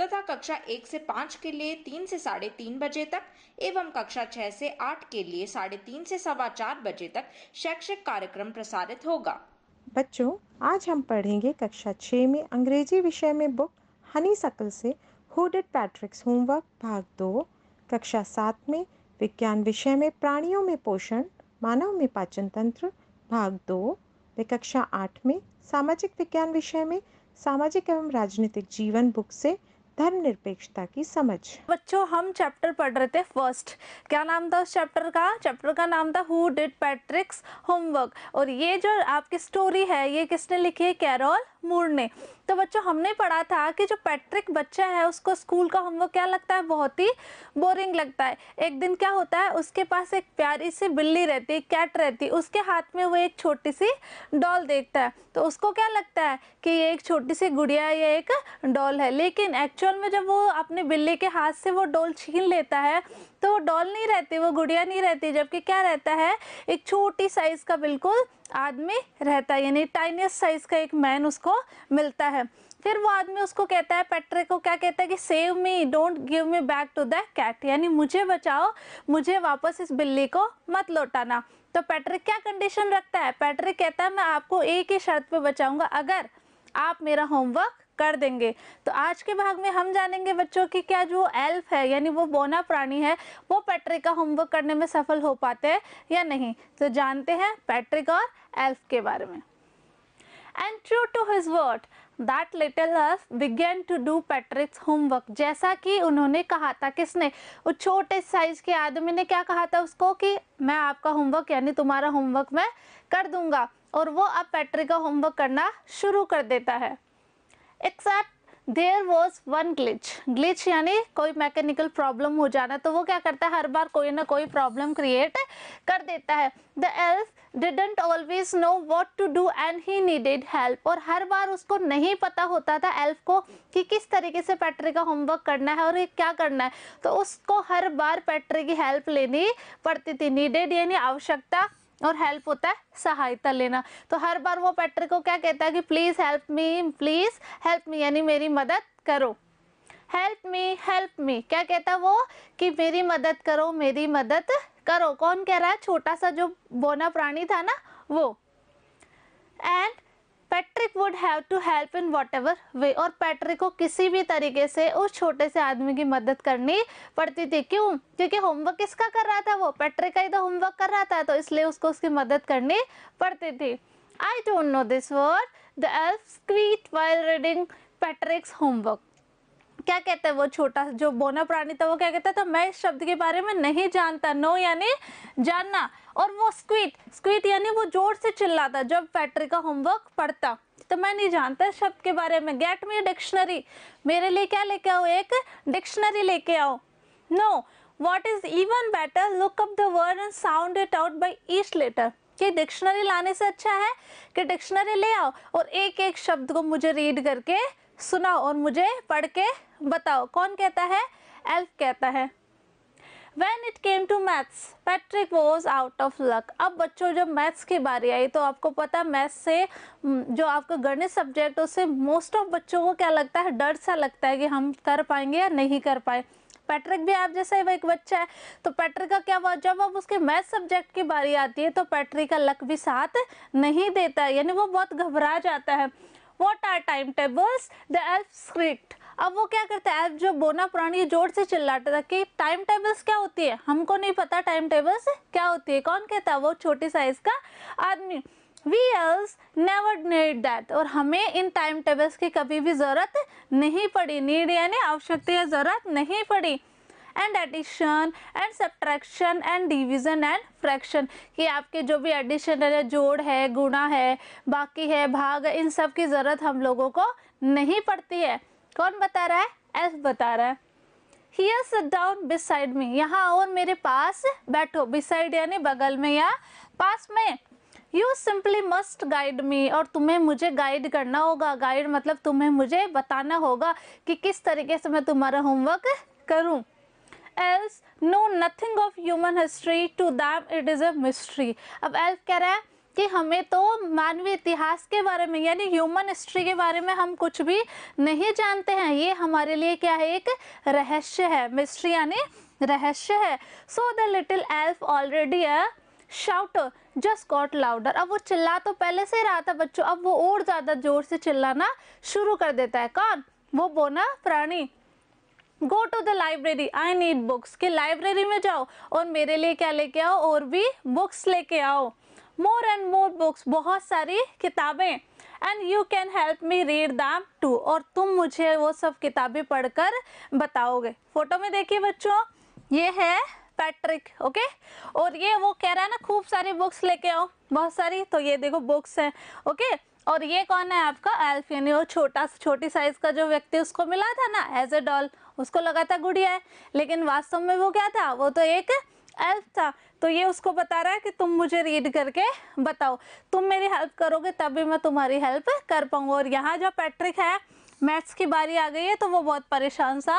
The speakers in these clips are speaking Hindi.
तथा कक्षा एक से पाँच के लिए तीन से साढ़े तीन बजे तक एवं कक्षा छः से आठ के लिए साढ़े तीन से सवा चार बजे तक शैक्षिक कार्यक्रम प्रसारित होगा बच्चों आज हम पढ़ेंगे कक्षा छः में अंग्रेजी विषय में बुक हनी सकल से डिड पैट्रिक्स होमवर्क भाग दो कक्षा सात में विज्ञान विषय में प्राणियों में पोषण मानव में पाचन तंत्र भाग दो व कक्षा आठ में सामाजिक विज्ञान विषय में सामाजिक एवं राजनीतिक जीवन बुक से धर्मनिरपेक्षता की समझ बच्चों हम चैप्टर पढ़ रहे थे फर्स्ट क्या नाम था उस चैप्टर का चैप्टर का नाम था हु डिड पैट्रिक्स होमवर्क और ये जो आपकी स्टोरी है ये किसने लिखी है कैरोल मूर ने तो बच्चों हमने पढ़ा था कि जो पैट्रिक बच्चा है उसको स्कूल का होमवर्क क्या लगता है बहुत ही बोरिंग लगता है एक दिन क्या होता है उसके पास एक प्यारी सी बिल्ली रहती है कैट रहती है उसके हाथ में वो एक छोटी सी डॉल देखता है तो उसको क्या लगता है कि ये एक छोटी सी गुड़िया या एक डॉल है लेकिन एक्चुअल में जब वो अपने बिल्ली के हाथ से वो डॉल छीन लेता है तो वो डॉल नहीं रहती वो गुड़िया नहीं रहती जबकि क्या रहता है एक छोटी साइज़ का बिल्कुल आदमी रहता है यानी टाइनियस साइज़ का एक मैन उसको मिलता है फिर वो आदमी उसको कहता है पैट्रिक को क्या कहता है कि save me don't give me back to the cat यानी मुझे बचाओ मुझे वापस इस बिल्ली को मत लौटाना तो पैट्रिक क्या कंडीशन रखता है पैट्रिक कहता है मैं आपको एक ही शर्त पे बचाऊंगा अगर आप मेरा होमवर्क कर देंगे तो आज के भाग में हम जानेंगे बच्चों की क्या जो एल्फ है यानी वो बोना प्राणी है वो पैट्रिक का होमवर्क करने में सफल हो पाते हैं या नहीं तो जानते हैं पैट्रिक और एल्फ के बारे में and true to his word that little hers began to do Patrick's homework जैसा कि उन्होंने कहा था किसने वो छोटे साइज के आदमी ने क्या कहा था उसको कि मैं आपका होमवर्क यानी तुम्हारा होमवर्क मैं कर दूंगा और वो अब पैट्रिक का होमवर्क करना शुरू कर देता है except there was one glitch glitch यानी कोई मैकेनिकल प्रॉब्लम हो जाना तो वो क्या करता है हर बार कोई ना कोई प्रॉब्लम क्रिएट कर देता है the elf didn't always know what to do and he needed help और हर बार उसको नहीं पता होता था एल्फ को कि किस तरीके से पैट्री का होमवर्क करना है और क्या करना है तो उसको हर बार पैट्री की हेल्प लेनी पड़ती थी नीडेड यानी आवश्यकता और हेल्प होता है सहायता लेना तो हर बार वो पेटर को क्या कहता है कि please help me please help me यानी मेरी मदद करो हेल्प मी हेल्प मी क्या कहता वो कि मेरी मदद करो मेरी मदद करो कौन कह रहा है छोटा सा जो बोना प्राणी था ना वो and Patrick would have to help in whatever way और पैट्रिक को किसी भी तरीके से उस छोटे से आदमी की मदद करनी पड़ती थी क्यों क्योंकि होमवर्क किसका कर रहा था वो पैट्रिक का ही तो होमवर्क कर रहा था तो इसलिए उसको उसकी मदद करनी पड़ती थी I don't know this word the elf squeaked while reading Patrick's homework क्या कहता है वो छोटा जो बोना प्राणी था वो क्या कहता था मैं इस शब्द के बारे में नहीं जानता नो यानी जानना और वो स्क्वीट स्क्वीट यानी वो जोर से चिल्लाता जब फैक्ट्री का होमवर्क पढ़ता तो मैं नहीं जानता इस शब्द के बारे में गेट मी डिक्शनरी मेरे लिए क्या लेके आओ एक डिक्शनरी लेके आओ no what is even better look up the word and sound it out by each letter कि डिक्शनरी लाने से अच्छा है कि डिक्शनरी ले आओ और एक एक शब्द को मुझे रीड करके सुनाओ और मुझे पढ़ के बताओ कौन कहता है एल्फ कहता है When it came to maths, Patrick was out of luck. अब बच्चों जब maths की बारी आई तो आपको पता मैथ्स से हम्म, जो आपका गणित सब्जेक्ट उससे मोस्ट ऑफ बच्चों को क्या लगता है डर सा लगता है कि हम कर पाएंगे या नहीं कर पाए पैट्रिक भी आप जैसा ही एक बच्चा है तो पैट्रिक का क्या हुआ जब अब उसके मैथ सब्जेक्ट की बारी आती है तो पैट्रिक का लक भी साथ नहीं देता है यानी वो बहुत घबरा जाता है what are time tables the elf screeched अब वो क्या करता है अब जो बोना पुरानी जोर से चिल्लाता था कि टाइम टेबल्स क्या होती है हमको नहीं पता टाइम टेबल्स क्या होती है कौन कहता है वो छोटे साइज का आदमी we elves never need that और हमें इन टाइम टेबल्स की कभी भी ज़रूरत नहीं पड़ी नीड यानी आवश्यकता या ज़रूरत नहीं पड़ी and addition and subtraction and division and fraction कि आपके जो भी एडिशन है जोड़ है गुणा है बाकी है भाग इन सब की ज़रूरत हम लोगों को नहीं पड़ती है कौन बता रहा है एल्फ बता रहा है हियर सट डाउन बिसाइड में यहाँ और मेरे पास बैठो बिसाइड यानी बगल में या पास में you simply must guide me और तुम्हें मुझे गाइड करना होगा गाइड मतलब तुम्हें मुझे बताना होगा कि किस तरीके से मैं तुम्हारा होमवर्क करूँ elves know nothing of human history to them it is a mystery अब एल्फ कह रहा है कि हमें तो मानवीय इतिहास के बारे में यानी ह्यूमन हिस्ट्री के बारे में हम कुछ भी नहीं जानते हैं ये हमारे लिए क्या है एक रहस्य है मिस्ट्री यानी रहस्य है so the little elf already high shout just got louder अब वो चिल्ला तो पहले से ही रहा था बच्चों अब वो और ज़्यादा जोर से चिल्लाना शुरू कर देता है कौन वो बोना प्राणी go to the library I need books के लाइब्रेरी में जाओ और मेरे लिए क्या लेके आओ और भी बुक्स लेके आओ मोर एंड मोर बुक्स बहुत सारी किताबें and you can help me read them too और तुम मुझे वो सब किताबें पढ़कर बताओगे फोटो में देखिए बच्चों ये है पैट्रिक ओके और ये वो कह रहा है ना खूब सारी बुक्स लेके आओ बहुत सारी तो ये देखो बुक्स हैं ओके और ये कौन है आपका एल्फ यानी वो छोटा छोटी साइज का जो व्यक्ति उसको मिला था ना एज ए डॉल उसको लगा था गुड़िया है लेकिन वास्तव में वो क्या था वो तो एक एल्फ था तो ये उसको बता रहा है कि तुम मुझे रीड करके बताओ तुम मेरी हेल्प करोगे तभी मैं तुम्हारी हेल्प कर पाऊंगा और यहाँ जो पैट्रिक है मैथ्स की बारी आ गई है तो वो बहुत परेशान सा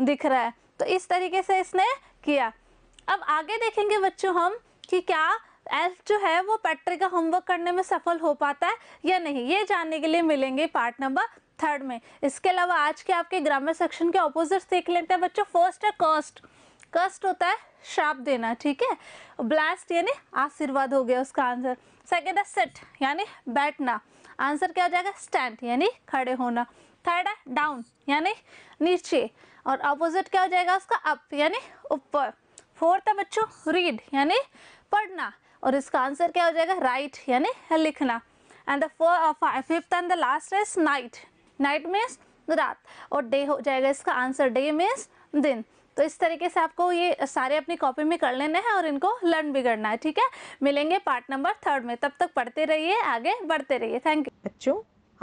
दिख रहा है तो इस तरीके से इसने किया अब आगे देखेंगे बच्चों हम कि क्या एल्फ जो है वो पैट्रिक का होमवर्क करने में सफल हो पाता है या नहीं ये जानने के लिए मिलेंगे पार्ट नंबर थर्ड में इसके अलावा आज के आपके ग्रामर सेक्शन के ऑपोजिट देख लेते हैं बच्चों फर्स्ट है कॉस्ट कस्ट होता है श्राप देना ठीक है ब्लास्ट यानी आशीर्वाद हो गया उसका आंसर सेकेंड है सेट यानी बैठना आंसर क्या हो जाएगा स्टैंड यानी खड़े होना थर्ड है डाउन यानी नीचे और अपोजिट क्या हो जाएगा उसका अप यानी ऊपर फोर्थ है बच्चों रीड यानी पढ़ना और इसका आंसर क्या हो जाएगा राइट यानी लिखना and the fifth and the last is night night means रात और डे हो जाएगा इसका आंसर डे मीन्स दिन तो इस तरीके से आपको ये सारे अपनी कॉपी में कर लेने हैं और इनको लर्न भी करना है ठीक है मिलेंगे पार्ट नंबर थर्ड में तब तक पढ़ते रहिए आगे बढ़ते रहिए थैंक यू बच्चों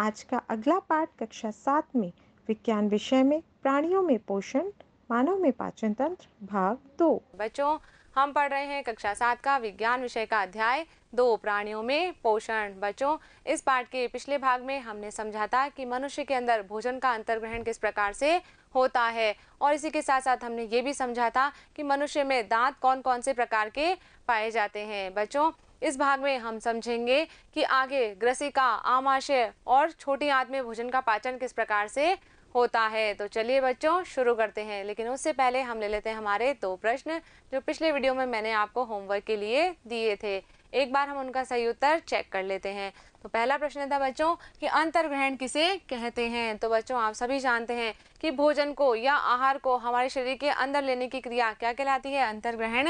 आज का अगला पाठ कक्षा सात में विज्ञान विषय में प्राणियों में पोषण मानव में पाचन तंत्र भाग दो बच्चों हम पढ़ रहे हैं कक्षा सात का विज्ञान विषय का अध्याय दो प्राणियों में पोषण बच्चों इस पाठ के पिछले भाग में हमने समझा था कि मनुष्य के अंदर भोजन का अंतर्ग्रहण किस प्रकार से होता है और इसी के साथ साथ हमने ये भी समझा था कि मनुष्य में दांत कौन कौन से प्रकार के पाए जाते हैं बच्चों इस भाग में हम समझेंगे कि आगे ग्रसिका आमाशय और छोटी आंत में भोजन का पाचन किस प्रकार से होता है तो चलिए बच्चों शुरू करते हैं लेकिन उससे पहले हम ले लेते हैं हमारे दो प्रश्न जो पिछले वीडियो में मैंने आपको होमवर्क के लिए दिए थे एक बार हम उनका सही उत्तर चेक कर लेते हैं तो पहला प्रश्न था बच्चों कि अंतर्ग्रहण किसे कहते हैं तो बच्चों आप सभी जानते हैं कि भोजन को या आहार को हमारे शरीर के अंदर लेने की क्रिया क्या कहलाती है अंतर्ग्रहण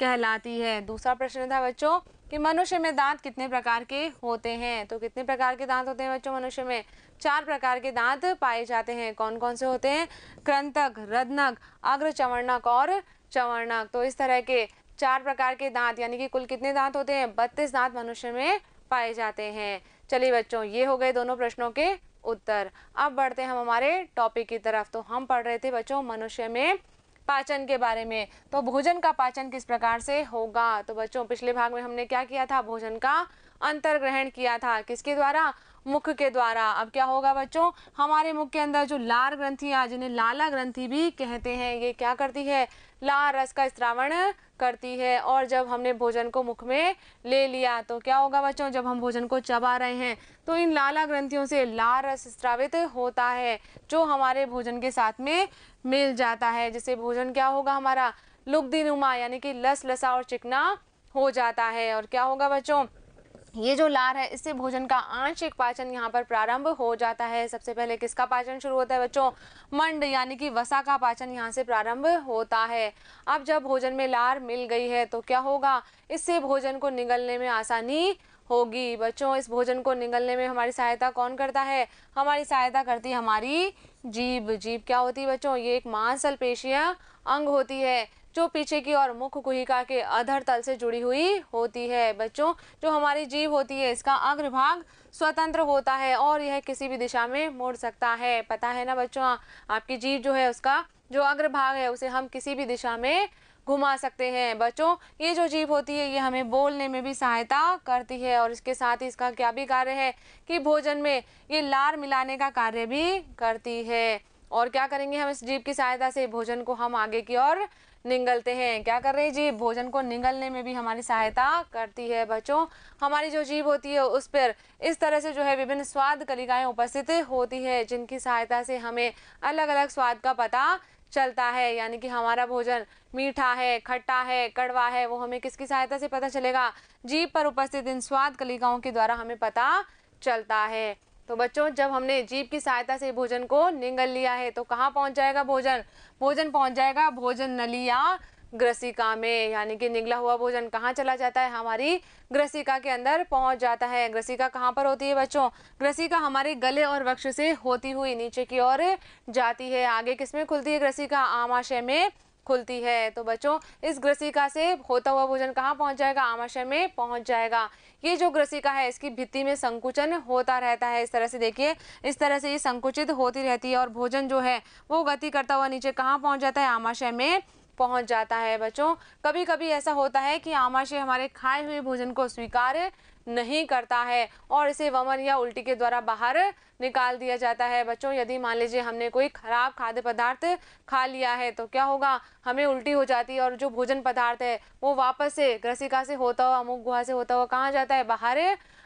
कहलाती है दूसरा प्रश्न था बच्चों कि मनुष्य में दांत कितने प्रकार के होते हैं तो कितने प्रकार के दांत होते हैं बच्चों मनुष्य में चार प्रकार के दांत पाए जाते हैं कौन कौन से होते हैं क्रंतक रदनक अग्र चवर्णक और चवर्णक तो इस तरह के चार प्रकार के दांत यानी कि कुल कितने दांत होते हैं बत्तीस दांत मनुष्य में पाए जाते हैं चलिए बच्चों ये हो गए दोनों प्रश्नों के उत्तर अब बढ़ते हैं हम हमारे टॉपिक की तरफ तो हम पढ़ रहे थे बच्चों मनुष्य में पाचन के बारे में तो भोजन का पाचन किस प्रकार से होगा तो बच्चों पिछले भाग में हमने क्या किया था भोजन का अंतर्ग्रहण किया था किसके द्वारा मुख के द्वारा अब क्या होगा बच्चों हमारे मुख के अंदर जो लार ग्रंथियाँ जिन्हें लाला ग्रंथि भी कहते हैं ये क्या करती है लार रस का स्त्रावण करती है और जब हमने भोजन को मुख में ले लिया तो क्या होगा बच्चों जब हम भोजन को चबा रहे हैं तो इन लाला ग्रंथियों से लार रस स्त्रावित होता है जो हमारे भोजन के साथ में मिल जाता है जिससे भोजन क्या होगा हमारा लुगदी नुमा यानी कि लस लसा और चिकना हो जाता है और क्या होगा बच्चों ये जो लार है इससे भोजन का आंशिक पाचन यहाँ पर प्रारंभ हो जाता है सबसे पहले किसका पाचन शुरू होता है बच्चों मंड यानी कि वसा का पाचन यहाँ से प्रारंभ होता है अब जब भोजन में लार मिल गई है तो क्या होगा इससे भोजन को निगलने में आसानी होगी बच्चों इस भोजन को निगलने में हमारी सहायता कौन करता है हमारी सहायता करती है हमारी जीभ जीभ क्या होती है बच्चों ये एक मांसल पेशिया अंग होती है जो पीछे की और मुख गुहिका के अधर तल से जुड़ी हुई होती है बच्चों जो हमारी जीव होती है इसका अग्रभाग स्वतंत्र होता है और यह किसी भी दिशा में मोड़ सकता है पता है ना बच्चों आपकी जीव जो है उसका जो अग्रभाग है उसे हम किसी भी दिशा में घुमा सकते हैं बच्चों ये जो जीव होती है ये हमें बोलने में भी सहायता करती है और इसके साथ ही इसका क्या भी कार्य है कि भोजन में ये लार मिलाने का कार्य भी करती है और क्या करेंगे हम इस जीव की सहायता से भोजन को हम आगे की ओर निगलते हैं क्या कर रहे हैं जीभ भोजन को निगलने में भी हमारी सहायता करती है बच्चों हमारी जो जीभ होती है उस पर इस तरह से जो है विभिन्न स्वाद कलिकाएँ उपस्थित होती है जिनकी सहायता से हमें अलग अलग स्वाद का पता चलता है यानी कि हमारा भोजन मीठा है खट्टा है कड़वा है वो हमें किसकी सहायता से पता चलेगा जीभ पर उपस्थित इन स्वाद कलिकाओं के द्वारा हमें पता चलता है तो बच्चों जब हमने जीप की सहायता से भोजन को निगल लिया है तो कहाँ पहुंच जाएगा भोजन भोजन पहुंच जाएगा भोजन नली या ग्रसिका में यानी कि निगला हुआ भोजन कहाँ चला जाता है हमारी ग्रसिका के अंदर पहुंच जाता है ग्रसिका कहाँ पर होती है बच्चों ग्रसिका हमारे गले और वृक्ष से होती हुई नीचे की ओर जाती है आगे किसमें खुलती है ग्रसिका आमाशय में खुलती है तो बच्चों इस ग्रसिका से होता हुआ भोजन कहाँ पहुँच जाएगा आमाशय में पहुंच जाएगा ये जो ग्रसिका है इसकी भित्ति में संकुचन होता रहता है इस तरह से देखिए इस तरह से ये संकुचित होती रहती है और भोजन जो है वो गति करता हुआ नीचे कहाँ पहुँच जाता है आमाशय में पहुंच जाता है बच्चों कभी कभी ऐसा होता है कि आमाशय हमारे खाए हुए भोजन को स्वीकार नहीं करता है और इसे वमन या उल्टी के द्वारा बाहर निकाल दिया जाता है बच्चों यदि मान लीजिए हमने कोई खराब खाद्य पदार्थ खा लिया है तो क्या होगा हमें उल्टी हो जाती है और जो भोजन पदार्थ है वो वापस से ग्रसिका से होता हुआ अमुक गुहा से होता हुआ कहाँ जाता है बाहर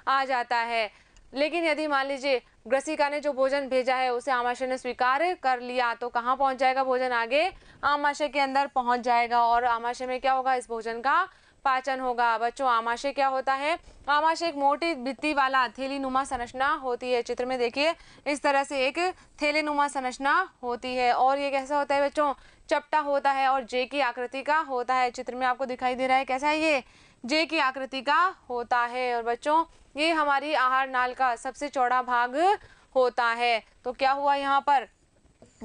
आ जाता है लेकिन यदि मान लीजिए ग्रसिका ने जो भोजन भेजा है उसे आमाशय ने स्वीकार कर लिया तो कहाँ पहुँच जाएगा भोजन आगे आमाशय के अंदर पहुँच जाएगा और आमाशय में क्या होगा इस भोजन का पाचन होगा बच्चों आमाशय क्या होता है आमाशय एक मोटी भित्ती वाला थैली नुमा संरचना होती है चित्र में देखिए इस तरह से एक थैली नुमा संरचना होती है और ये कैसा होता है बच्चों चपटा होता है और जे की आकृति का होता है चित्र में आपको दिखाई दे रहा है कैसा है ये जे की आकृति का होता है और बच्चों ये हमारी आहार नाल का सबसे चौड़ा भाग होता है तो क्या हुआ यहाँ पर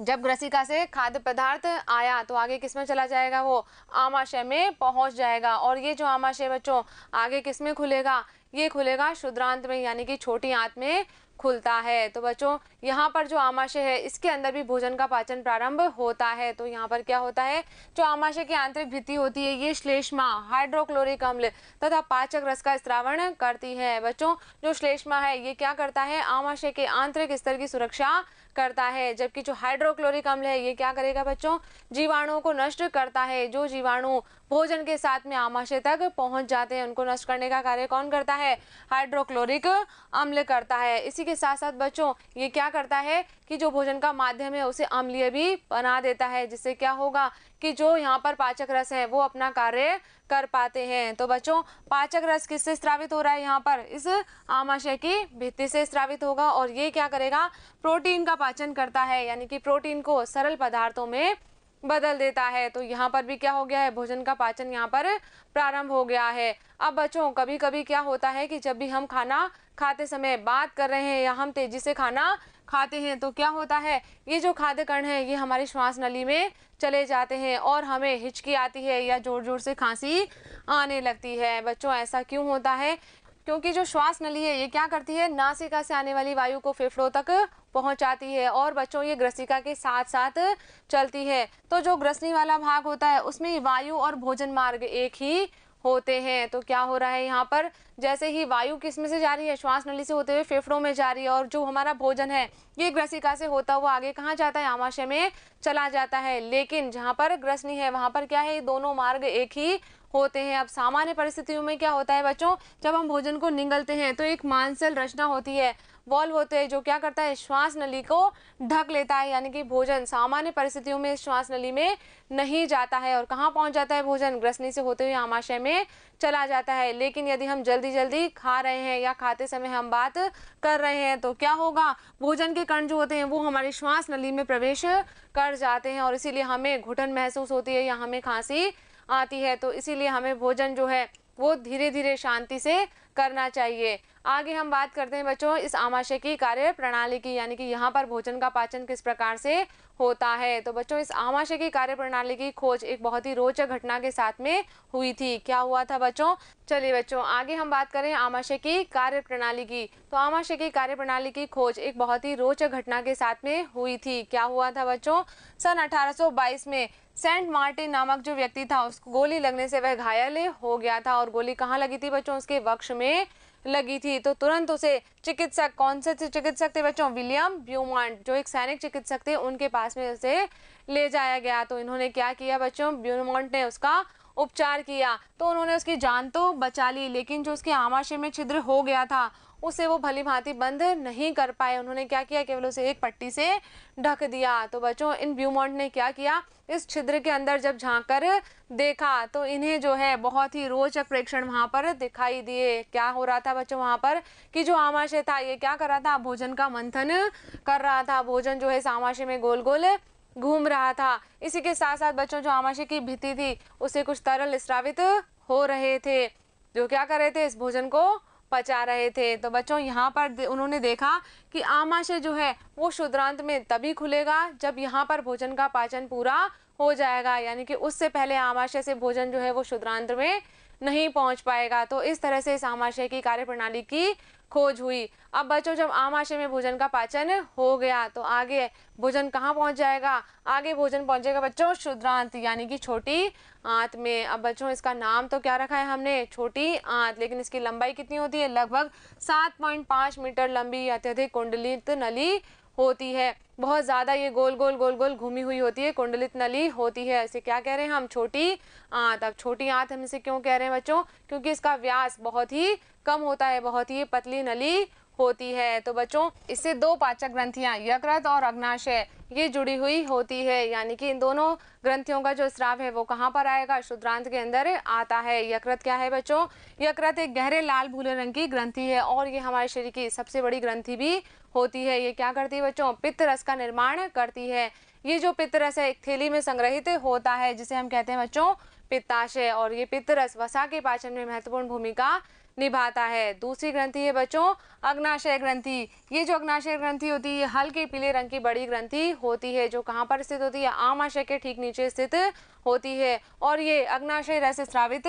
जब ग्रसिका से खाद्य पदार्थ आया तो आगे किस में चला जाएगा वो आमाशय में पहुंच जाएगा और ये जो आमाशय बच्चों आगे किस में खुलेगा ये खुलेगा शुद्रांत में यानी कि छोटी आंत में खुलता है तो बच्चों यहाँ पर जो आमाशय है इसके अंदर भी भोजन का पाचन प्रारंभ होता है तो यहाँ पर क्या होता है जो आमाशय की आंतरिक भित्ति होती है ये श्लेष्मा हाइड्रोक्लोरिक अम्ल तथा पाचक रस का स्त्रावण करती है बच्चों जो श्लेष्मा है ये क्या करता है आमाशय के आंतरिक स्तर की सुरक्षा करता है जबकि जो हाइड्रोक्लोरिक अम्ल है ये क्या करेगा बच्चों जीवाणुओं को नष्ट करता है जो जीवाणु भोजन के साथ में आमाशय तक पहुंच जाते हैं उनको नष्ट करने का कार्य कौन करता है हाइड्रोक्लोरिक अम्ल करता है इसी के साथ साथ बच्चों ये क्या करता है कि जो भोजन का माध्यम है उसे अम्लीय भी बना देता है जिससे क्या होगा कि जो यहाँ पर पाचक रस है वो अपना कार्य कर पाते हैं तो बच्चों पाचक रस किससे स्त्रावित हो रहा है यहाँ पर इस आमाशय की भित्ति से स्त्रावित होगा और ये क्या करेगा प्रोटीन का पाचन करता है यानी कि प्रोटीन को सरल पदार्थों में बदल देता है तो यहाँ पर भी क्या हो गया है भोजन का पाचन यहाँ पर प्रारंभ हो गया है अब बच्चों कभी कभी क्या होता है कि जब भी हम खाना खाते समय बात कर रहे हैं या हम तेजी से खाना खाते हैं तो क्या होता है ये जो खाद्य कर्ण है ये हमारे श्वास नली में चले जाते हैं और हमें हिचकी आती है या जोर जोर से खांसी आने लगती है बच्चों ऐसा क्यों होता है क्योंकि जो श्वास नली है ये क्या करती है नासिका से आने वाली वायु को फेफड़ों तक पहुंचाती है और बच्चों ये ग्रसिका के साथ साथ चलती है तो जो ग्रसनी वाला भाग होता है उसमें वायु और भोजन मार्ग एक ही होते हैं तो क्या हो रहा है यहाँ पर जैसे ही वायु किस में से जा रही है श्वास नली से होते हुए फेफड़ों में जा रही है और जो हमारा भोजन है ये ग्रसिका से होता हुआ आगे कहाँ जाता है आमाशय में चला जाता है लेकिन जहाँ पर ग्रसनी है वहाँ पर क्या है दोनों मार्ग एक ही होते हैं अब सामान्य परिस्थितियों में क्या होता है बच्चों जब हम भोजन को निगलते हैं तो एक मानसल रचना होती है वॉल्व होते हैं जो क्या करता है श्वास नली को ढक लेता है यानी कि भोजन सामान्य परिस्थितियों में श्वास नली में नहीं जाता है और कहाँ पहुँच जाता है भोजन ग्रसनी से होते हुए आमाशय में चला जाता है लेकिन यदि हम जल्दी जल्दी खा रहे हैं या खाते समय हम बात कर रहे हैं तो क्या होगा भोजन के कण जो होते हैं वो हमारी श्वास नली में प्रवेश कर जाते हैं और इसीलिए हमें घुटन महसूस होती है या हमें खांसी आती है तो इसीलिए हमें भोजन जो है वो धीरे धीरे शांति से करना चाहिए आगे हम बात करते हैं बच्चों इस आमाशय की कार्य प्रणाली की यानी कि यहाँ पर भोजन का पाचन किस प्रकार से होता है तो बच्चों इस आमाशय की कार्यप्रणाली की खोज एक बहुत ही रोचक घटना के साथ में हुई थी क्या हुआ था बच्चों चलिए बच्चों आगे हम बात करें आमाशय की कार्यप्रणाली की तो आमाशय की कार्यप्रणाली की खोज एक बहुत ही रोचक घटना के साथ में हुई थी क्या हुआ था बच्चों सन 1822 में सेंट मार्टिन नामक जो व्यक्ति था उसको गोली लगने से वह घायल हो गया था और गोली कहाँ लगी थी बच्चों उसके वक्ष में लगी थी तो तुरंत उसे चिकित्सक कौन से चिकित्सक थे बच्चों विलियम ब्यूमांट जो एक सैनिक चिकित्सक थे उनके पास में उसे ले जाया गया तो इन्होंने क्या किया बच्चों ब्यूमांट ने उसका उपचार किया तो उन्होंने उसकी जान तो बचा ली लेकिन जो उसके आमाशय में छिद्र हो गया था उसे वो भली भांति बंद नहीं कर पाए उन्होंने क्या किया केवल उसे एक पट्टी से ढक दिया तो बच्चों इन ब्यूमोंट ने क्या किया इस छिद्र के अंदर जब झांक कर देखा तो इन्हें जो है बहुत ही रोचक प्रेक्षण वहाँ पर दिखाई दिए क्या हो रहा था बच्चों वहाँ पर कि जो आमाशय था ये क्या कर रहा था भोजन का मंथन कर रहा था भोजन जो है इस आमाशय में गोल गोल घूम रहा था इसी के साथ साथ बच्चों जो आमाशय की भित्ति थी उसे कुछ तरल स्रावित हो रहे थे जो क्या कर रहे थे इस भोजन को पचा रहे थे तो बच्चों यहाँ पर उन्होंने देखा कि आमाशय जो है वो शुद्रांत में तभी खुलेगा जब यहाँ पर भोजन का पाचन पूरा हो जाएगा यानी कि उससे पहले आमाशय से भोजन जो है वो शुद्रांत में नहीं पहुंच पाएगा तो इस तरह से इस आमाशय की कार्यप्रणाली की खोज हुई अब बच्चों जब आमाशय में भोजन का पाचन हो गया तो आगे भोजन कहाँ पहुँच जाएगा आगे भोजन पहुंचेगा बच्चों शुद्रांत यानी कि छोटी आंत में अब बच्चों इसका नाम तो क्या रखा है हमने छोटी आंत लेकिन इसकी लंबाई कितनी होती है लगभग 7.5 मीटर लंबी अत्यधिक कुंडलित नली होती है बहुत ज़्यादा ये गोल गोल गोल गोल घूमी हुई होती है कुंडलित नली होती है ऐसे क्या कह रहे हैं हम छोटी आंत अब छोटी आंत हम इसे क्यों कह रहे हैं बच्चों क्योंकि इसका व्यास बहुत ही कम होता है बहुत ही पतली नली होती है तो बच्चों इससे दो पाचक ग्रंथियां यकृत और अग्नाशय ये जुड़ी हुई होती है यानी कि इन दोनों ग्रंथियों का जो स्राव है वो कहाँ पर आएगा शुद्रांत के अंदर आता है यकृत क्या है बच्चों यकृत एक गहरे लाल भूले रंग की ग्रंथि है और ये हमारे शरीर की सबसे बड़ी ग्रंथि भी होती है ये क्या करती है बच्चों पित्त रस का निर्माण करती है ये जो पित्त रस है एक थैली में संग्रहित होता है जिसे हम कहते हैं बच्चों पित्ताशय और ये पित्तरस वसा के पाचन में महत्वपूर्ण भूमिका निभाता है दूसरी ग्रंथि है बच्चों अग्नाशय ग्रंथि ये जो अग्नाशय ग्रंथि होती है हल्के पीले रंग की बड़ी ग्रंथि होती है जो कहाँ पर स्थित होती है आमाशय के ठीक नीचे स्थित होती है और ये अग्नाशय रस स्रावित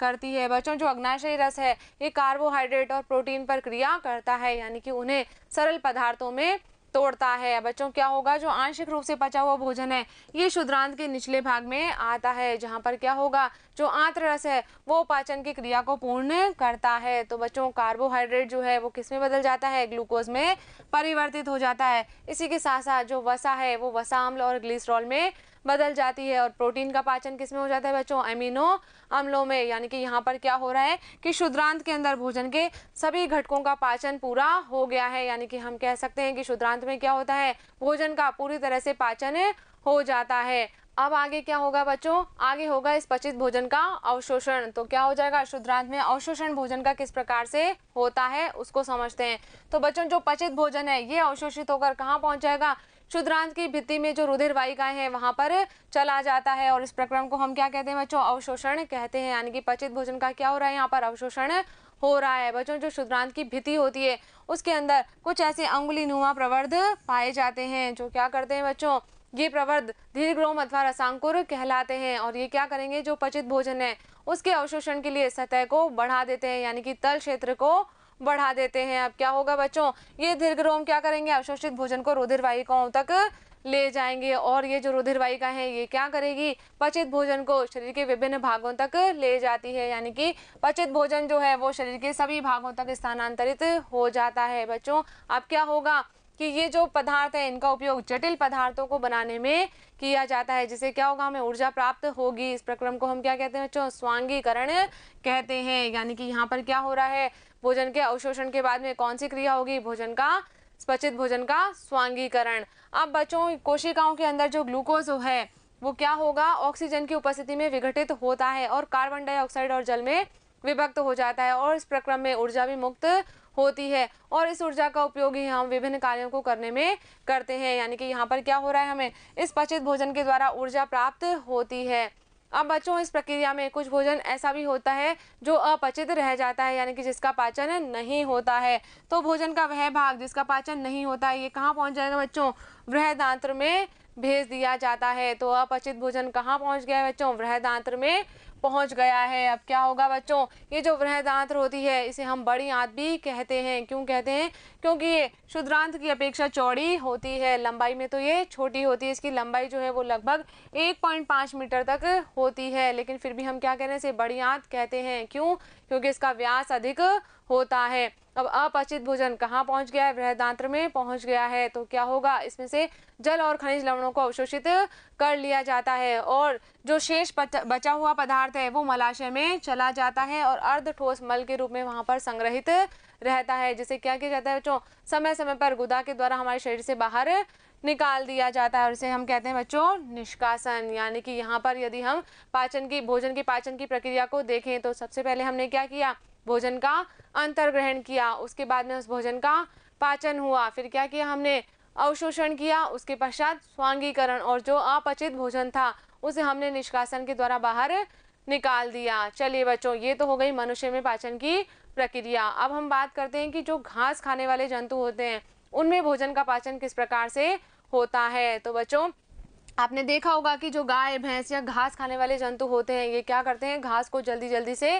करती है बच्चों जो अग्नाशय रस है ये कार्बोहाइड्रेट और प्रोटीन पर क्रिया करता है यानी कि उन्हें सरल पदार्थों में तोड़ता है बच्चों क्या होगा जो आंशिक रूप से पचा हुआ भोजन है ये शुद्रांत के निचले भाग में आता है जहाँ पर क्या होगा जो आंत्र रस है वो पाचन की क्रिया को पूर्ण करता है तो बच्चों कार्बोहाइड्रेट जो है वो किस में बदल जाता है ग्लूकोज में परिवर्तित हो जाता है इसी के साथ साथ जो वसा है वो वसा अम्ल और ग्लिसरॉल में बदल जाती है और प्रोटीन का पाचन किस में हो जाता है बच्चों अमीनो अम्लों में यानी कि यहाँ पर क्या हो रहा है कि शुद्रांत के अंदर भोजन के सभी घटकों का पाचन पूरा हो गया है यानी कि हम कह सकते हैं कि शुद्रांत में क्या होता है भोजन का पूरी तरह से पाचन हो जाता है अब आगे क्या होगा बच्चों आगे होगा इस पचित भोजन का अवशोषण तो क्या हो जाएगा शुद्रांत में अवशोषण भोजन का किस प्रकार से होता है उसको समझते हैं तो बच्चों जो पचित भोजन है ये अवशोषित होकर कहाँ पहुंच जाएगा क्षुद्रांत की भित्ति में जो रुधिर वाहिकाएं हैं वहां पर चला जाता है और इस प्रक्रम को हम क्या कहते हैं बच्चों अवशोषण कहते हैं यानी कि पचित भोजन का क्या हो रहा है यहाँ पर अवशोषण हो रहा है बच्चों जो शुद्रांत की भिति होती है उसके अंदर कुछ ऐसे अंगुली नुमा प्रवर्ध पाए जाते हैं जो क्या करते हैं बच्चों ये प्रवर्ध दीर्घ्रोम अथवा रसांकुर कहलाते हैं और ये क्या करेंगे जो पचित भोजन है उसके अवशोषण के लिए सतह को बढ़ा देते हैं यानी कि तल क्षेत्र को बढ़ा देते हैं अब क्या होगा बच्चों ये दीर्घ रोम क्या करेंगे अवशोषित भोजन को रुधिर वाहिकाओं तक ले जाएंगे और ये जो रुधिर वाहिका है ये क्या करेगी पचित भोजन को शरीर के विभिन्न भागों तक ले जाती है यानी कि पचित भोजन जो है वो शरीर के सभी भागों तक स्थानांतरित हो जाता है बच्चों अब क्या होगा कि ये जो पदार्थ है इनका उपयोग जटिल पदार्थों को बनाने में किया जाता है जिसे क्या होगा हमें ऊर्जा प्राप्त होगी इस प्रक्रम को हम क्या कहते हैं बच्चों स्वांगीकरण कहते हैं यानी कि यहाँ पर क्या हो रहा है भोजन के अवशोषण के बाद में कौन सी क्रिया होगी भोजन का पचित भोजन का स्वांगीकरण अब बच्चों कोशिकाओं के अंदर जो ग्लूकोज है वो क्या होगा ऑक्सीजन की उपस्थिति में विघटित होता है और कार्बन डाइऑक्साइड और जल में विभक्त हो जाता है और इस प्रक्रम में ऊर्जा भी मुक्त होती है और इस ऊर्जा का उपयोग ही हम विभिन्न कार्यों को करने में करते हैं यानी कि यहाँ पर क्या हो रहा है हमें इस पचित भोजन के द्वारा ऊर्जा प्राप्त होती है अब बच्चों इस प्रक्रिया में कुछ भोजन ऐसा भी होता है जो अपचित रह जाता है यानी कि जिसका पाचन नहीं होता है तो भोजन का वह भाग जिसका पाचन नहीं होता है ये कहाँ पहुँच जाएगा बच्चों वृहदांत्र में भेज दिया जाता है तो अपचित भोजन कहाँ पहुँच गया है बच्चों वृहदांत्र में पहुंच गया है अब क्या होगा बच्चों ये जो वृहदांत होती है इसे हम बड़ी आंत भी कहते हैं क्यों कहते हैं क्योंकि ये शुद्रांत की अपेक्षा चौड़ी होती है लंबाई में तो ये छोटी होती है इसकी लंबाई जो है वो लगभग 1.5 मीटर तक होती है लेकिन फिर भी हम क्या कह रहे हैं इसे बड़ी आंत कहते हैं क्यों क्योंकि इसका व्यास अधिक होता है अब अपचित भोजन कहाँ पहुंच गया है वृहदांत्र में पहुंच गया है तो क्या होगा इसमें से जल और खनिज लवणों को अवशोषित कर लिया जाता है और जो शेष बचा हुआ पदार्थ है वो मलाशय में चला जाता है और अर्ध ठोस मल के रूप में वहां पर संग्रहित रहता है जिसे क्या किया जाता है बच्चों समय समय पर गुदा के द्वारा हमारे शरीर से बाहर निकाल दिया जाता है और इसे हम कहते हैं बच्चों निष्कासन यानी कि यहाँ पर यदि हम पाचन की भोजन की पाचन की प्रक्रिया को देखें तो सबसे पहले हमने क्या किया भोजन का अंतर ग्रहण किया उसके बाद में उस भोजन का पाचन हुआ फिर क्या किया हमने अवशोषण किया उसके पश्चात स्वांगीकरण और जो अपचित भोजन था उसे हमने निष्कासन के द्वारा बाहर निकाल दिया चलिए बच्चों ये तो हो गई मनुष्य में पाचन की प्रक्रिया अब हम बात करते हैं कि जो घास खाने वाले जंतु होते हैं उनमें भोजन का पाचन किस प्रकार से होता है तो बच्चों आपने देखा होगा कि जो गाय भैंस या घास खाने वाले जंतु होते हैं ये क्या करते हैं घास को जल्दी जल्दी से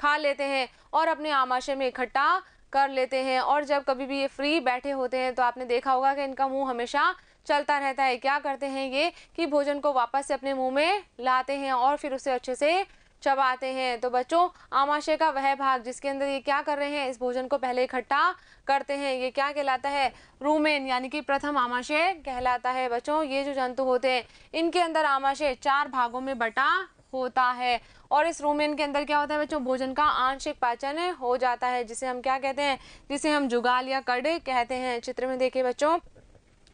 खा लेते हैं और अपने आमाशय में इकट्ठा कर लेते हैं और जब कभी भी ये फ्री बैठे होते हैं तो आपने देखा होगा कि इनका मुंह हमेशा चलता रहता है क्या करते हैं ये कि भोजन को वापस से अपने मुंह में लाते हैं और फिर उसे अच्छे से चबाते हैं तो बच्चों आमाशय का वह भाग जिसके अंदर ये क्या कर रहे हैं इस भोजन को पहले इकट्ठा करते हैं ये क्या कहलाता है रूमेन यानी कि प्रथम आमाशय कहलाता है बच्चों ये जो जंतु होते हैं इनके अंदर आमाशय चार भागों में बटा होता है और इस रोमेन के अंदर क्या होता है बच्चों भोजन का आंशिक पाचन हो जाता है जिसे हम क्या कहते हैं जिसे हम जुगाल या कड़ कहते हैं चित्र में देखिए बच्चों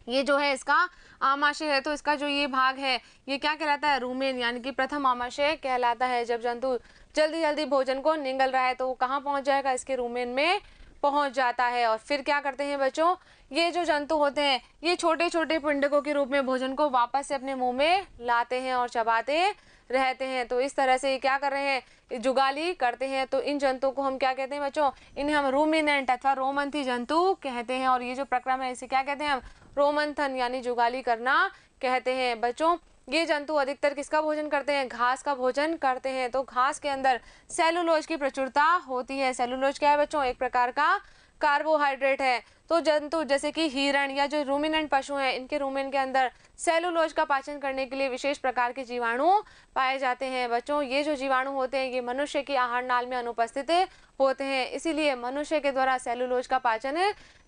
ये जो है इसका आमाशय है तो इसका जो ये भाग है ये क्या कहलाता है रूमेन यानी कि प्रथम आमाशय कहलाता है जब जंतु जल्दी जल्दी भोजन को निगल रहा है तो वो कहाँ पहुँच जाएगा इसके रूमेन में पहुंच जाता है और फिर क्या करते हैं बच्चों ये जो जंतु होते हैं ये छोटे छोटे पिंडकों के रूप में भोजन को वापस से अपने मुंह में लाते हैं और चबाते हैं रहते हैं तो इस तरह से ये क्या कर रहे हैं जुगाली करते हैं तो इन जंतुओं को हम क्या कहते हैं बच्चों इन्हें हम रूमिनेंट अथवा रोमंथी जंतु कहते हैं और ये जो प्रक्रम है इसे क्या कहते हैं हम रोमंथन यानी जुगाली करना कहते हैं बच्चों ये जंतु अधिकतर किसका भोजन करते हैं घास का भोजन करते हैं तो घास के अंदर सेलुलोज की प्रचुरता होती है सेलुलोज क्या है बच्चों एक प्रकार का कार्बोहाइड्रेट है तो जंतु जैसे कि हिरण या जो रूमिनेंट पशु हैं इनके रूमिन के अंदर सेलुलोज का पाचन करने के लिए विशेष प्रकार के जीवाणु पाए जाते हैं बच्चों ये जो जीवाणु होते हैं ये मनुष्य की आहार नाल में अनुपस्थित होते हैं इसीलिए मनुष्य के द्वारा सेलुलोज का पाचन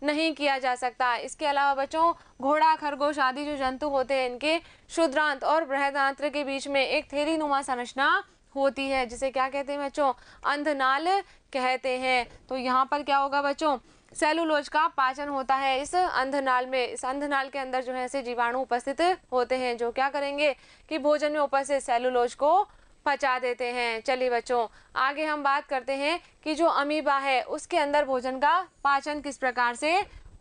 नहीं किया जा सकता इसके अलावा बच्चों घोड़ा खरगोश आदि जो जंतु होते हैं इनके शुद्रांत और बृहदांत्र के बीच में एक थेरी संरचना होती है जिसे क्या कहते हैं बच्चों अंधनाल कहते हैं तो यहाँ पर क्या होगा बच्चों सेलुलोज का पाचन होता है इस अंधनाल में इस अंधनाल के अंदर जो है से जीवाणु उपस्थित होते हैं जो क्या करेंगे कि भोजन में उपस्थित सेलुलोज को पचा देते हैं चलिए बच्चों आगे हम बात करते हैं कि जो अमीबा है उसके अंदर भोजन का पाचन किस प्रकार से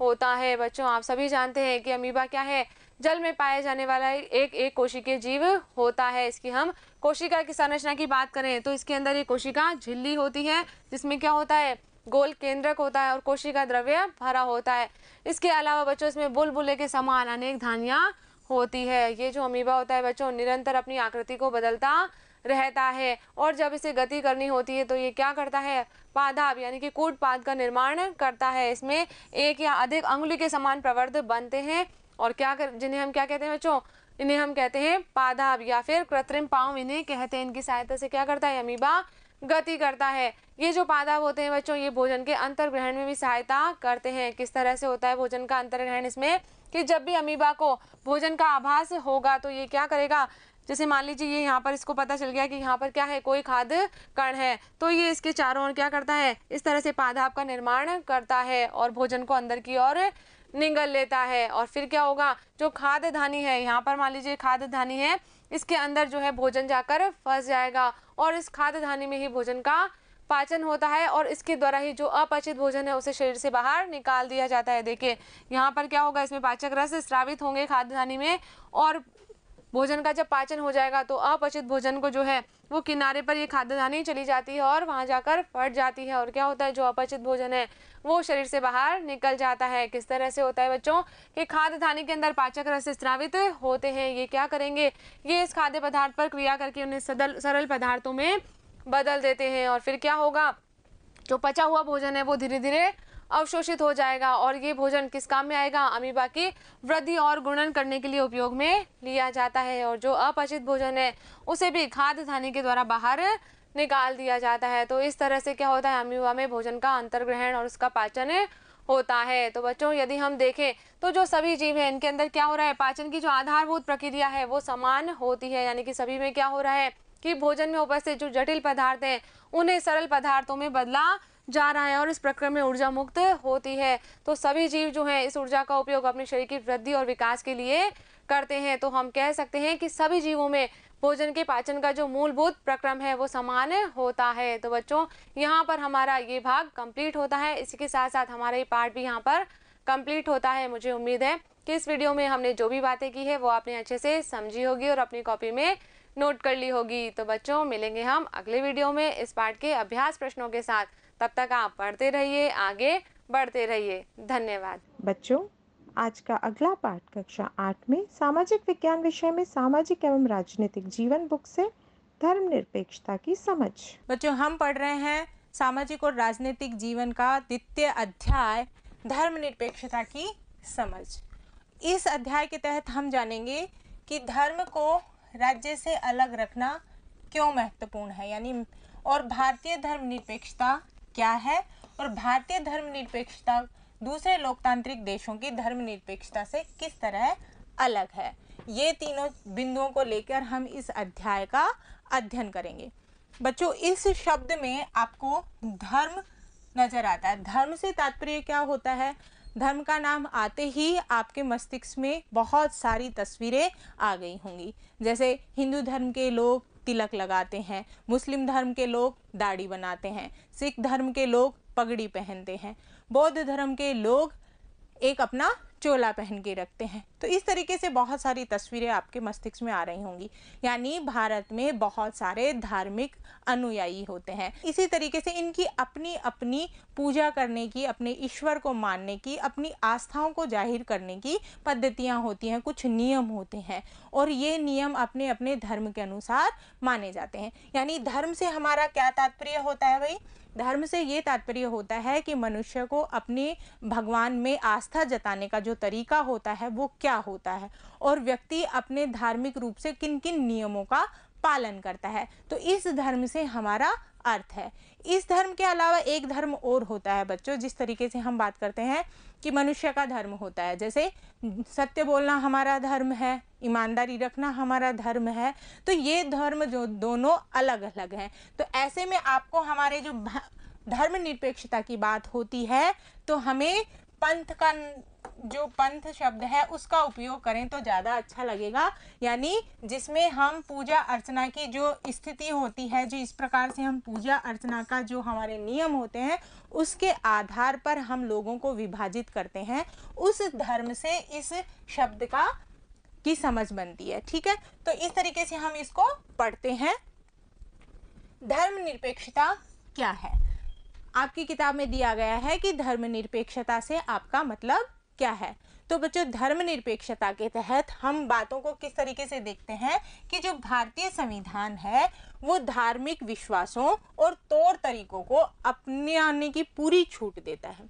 होता है बच्चों आप सभी जानते हैं कि अमीबा क्या है जल में पाया जाने वाला एक एक कोशिकीय जीव होता है इसकी हम कोशिका की संरचना की बात करें तो इसके अंदर ये कोशिका झिल्ली होती है जिसमें क्या होता है गोल केंद्रक होता है और कोशिका द्रव्य भरा होता है इसके अलावा बच्चों इसमें बुलबुले के समान अनेक धानियाँ होती है ये जो अमीबा होता है बच्चों निरंतर अपनी आकृति को बदलता रहता है और जब इसे गति करनी होती है तो ये क्या करता है पादाब यानी कि कूट पाद का निर्माण करता है इसमें एक या अधिक अंगुली के समान प्रवर्ध बनते हैं और क्या कर जिन्हें हम क्या कहते हैं बच्चों इन्हें हम कहते हैं पादाब या फिर कृत्रिम पाँव इन्हें कहते हैं इनकी सहायता से क्या करता है अमीबा गति करता है ये जो पादप होते हैं बच्चों ये भोजन के अंतर ग्रहण में भी सहायता करते हैं किस तरह से होता है भोजन का अंतर ग्रहण इसमें कि जब भी अमीबा को भोजन का आभास होगा तो ये क्या करेगा जैसे मान लीजिए ये यहाँ पर इसको पता चल गया कि यहाँ पर क्या है कोई खाद कण है तो ये इसके चारों ओर क्या करता है इस तरह से पादाप का निर्माण करता है और भोजन को अंदर की ओर निगल लेता है और फिर क्या होगा जो खाद धानी है यहाँ पर मान लीजिए खाद धानी है इसके अंदर जो है भोजन जाकर फंस जाएगा और इस खाद्य धानी में ही भोजन का पाचन होता है और इसके द्वारा ही जो अपचित भोजन है उसे शरीर से बाहर निकाल दिया जाता है देखिए यहाँ पर क्या होगा इसमें पाचक रस स्रावित होंगे खाद्य धानी में और भोजन का जब पाचन हो जाएगा तो अपचित भोजन को जो है वो किनारे पर ये धानी चली जाती है और वहाँ जाकर फट जाती है और क्या होता है जो अपचित भोजन है वो शरीर से बाहर निकल जाता है किस तरह से होता है बच्चों कि धानी के अंदर पाचक रस स्त्रावित होते हैं ये क्या करेंगे ये इस खाद्य पदार्थ पर क्रिया करके उन्हें सदल सरल पदार्थों में बदल देते हैं और फिर क्या होगा जो पचा हुआ भोजन है वो धीरे धीरे अवशोषित हो जाएगा और ये भोजन किस काम में आएगा अमीबा की वृद्धि और गुणन करने के लिए उपयोग में लिया जाता है और जो अपचित भोजन है उसे भी खाद्य धानी के द्वारा बाहर निकाल दिया जाता है तो इस तरह से क्या होता है अमीबा में भोजन का अंतर्ग्रहण और उसका पाचन होता है तो बच्चों यदि हम देखें तो जो सभी जीव हैं इनके अंदर क्या हो रहा है पाचन की जो आधारभूत प्रक्रिया है वो समान होती है यानी कि सभी में क्या हो रहा है कि भोजन में उपस्थित जो जटिल पदार्थ हैं उन्हें सरल पदार्थों में बदला जा रहा है और इस प्रक्रम में ऊर्जा मुक्त होती है तो सभी जीव जो हैं इस ऊर्जा का उपयोग अपने शरीर की वृद्धि और विकास के लिए करते हैं तो हम कह सकते हैं कि सभी जीवों में भोजन के पाचन का जो मूलभूत प्रक्रम है वो समान होता है तो बच्चों यहाँ पर हमारा ये भाग कंप्लीट होता है इसी के साथ साथ हमारा ये पार्ट भी यहाँ पर कंप्लीट होता है मुझे उम्मीद है कि इस वीडियो में हमने जो भी बातें की है वो आपने अच्छे से समझी होगी और अपनी कॉपी में नोट कर ली होगी तो बच्चों मिलेंगे हम अगले वीडियो में इस पार्ट के अभ्यास प्रश्नों के साथ तब तक आप पढ़ते रहिए आगे बढ़ते रहिए धन्यवाद बच्चों आज का अगला पाठ कक्षा आठ में सामाजिक विज्ञान विषय में सामाजिक एवं राजनीतिक जीवन बुक से धर्मनिरपेक्षता की समझ बच्चों हम पढ़ रहे हैं सामाजिक और राजनीतिक जीवन का द्वितीय अध्याय धर्मनिरपेक्षता की समझ इस अध्याय के तहत हम जानेंगे कि धर्म को राज्य से अलग रखना क्यों महत्वपूर्ण है यानी और भारतीय धर्मनिरपेक्षता क्या है और भारतीय धर्मनिरपेक्षता दूसरे लोकतांत्रिक देशों की धर्मनिरपेक्षता से किस तरह अलग है ये तीनों बिंदुओं को लेकर हम इस अध्याय का अध्ययन करेंगे बच्चों इस शब्द में आपको धर्म नजर आता है धर्म से तात्पर्य क्या होता है धर्म का नाम आते ही आपके मस्तिष्क में बहुत सारी तस्वीरें आ गई होंगी जैसे हिंदू धर्म के लोग तिलक लगाते हैं मुस्लिम धर्म के लोग दाढ़ी बनाते हैं सिख धर्म के लोग पगड़ी पहनते हैं बौद्ध धर्म के लोग एक अपना चोला पहन के रखते हैं तो इस तरीके से बहुत सारी तस्वीरें आपके मस्तिष्क में आ रही होंगी यानी भारत में बहुत सारे धार्मिक अनुयायी होते हैं इसी तरीके से इनकी अपनी अपनी पूजा करने की अपने ईश्वर को मानने की अपनी आस्थाओं को जाहिर करने की पद्धतियाँ होती हैं कुछ नियम होते हैं और ये नियम अपने अपने धर्म के अनुसार माने जाते हैं यानी धर्म से हमारा क्या तात्पर्य होता है भाई धर्म से ये तात्पर्य होता है कि मनुष्य को अपने भगवान में आस्था जताने का जो तरीका होता है वो क्या होता है और व्यक्ति अपने धार्मिक रूप से किन किन नियमों का पालन करता है तो इस धर्म से हमारा अर्थ है इस धर्म के अलावा एक धर्म और होता है बच्चों जिस तरीके से हम बात करते हैं कि मनुष्य का धर्म होता है जैसे सत्य बोलना हमारा धर्म है ईमानदारी रखना हमारा धर्म है तो ये धर्म जो दोनों अलग अलग हैं तो ऐसे में आपको हमारे जो धर्म निरपेक्षता की बात होती है तो हमें पंथ का जो पंथ शब्द है उसका उपयोग करें तो ज़्यादा अच्छा लगेगा यानी जिसमें हम पूजा अर्चना की जो स्थिति होती है जो इस प्रकार से हम पूजा अर्चना का जो हमारे नियम होते हैं उसके आधार पर हम लोगों को विभाजित करते हैं उस धर्म से इस शब्द का की समझ बनती है ठीक है तो इस तरीके से हम इसको पढ़ते हैं धर्मनिरपेक्षता क्या है आपकी किताब में दिया गया है कि धर्मनिरपेक्षता से आपका मतलब क्या है तो बच्चों धर्मनिरपेक्षता के तहत हम बातों को किस तरीके से देखते हैं कि जो भारतीय संविधान है वो धार्मिक विश्वासों और तौर तरीकों को अपने आने की पूरी छूट देता है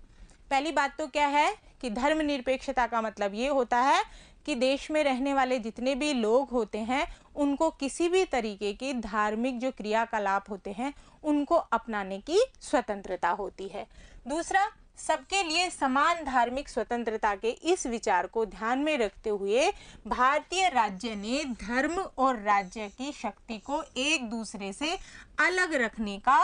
पहली बात तो क्या है कि धर्मनिरपेक्षता का मतलब ये होता है कि देश में रहने वाले जितने भी लोग होते हैं उनको किसी भी तरीके की धार्मिक जो क्रियाकलाप होते हैं उनको अपनाने की स्वतंत्रता होती है दूसरा सबके लिए समान धार्मिक स्वतंत्रता के इस विचार को ध्यान में रखते हुए भारतीय राज्य ने धर्म और राज्य की शक्ति को एक दूसरे से अलग रखने का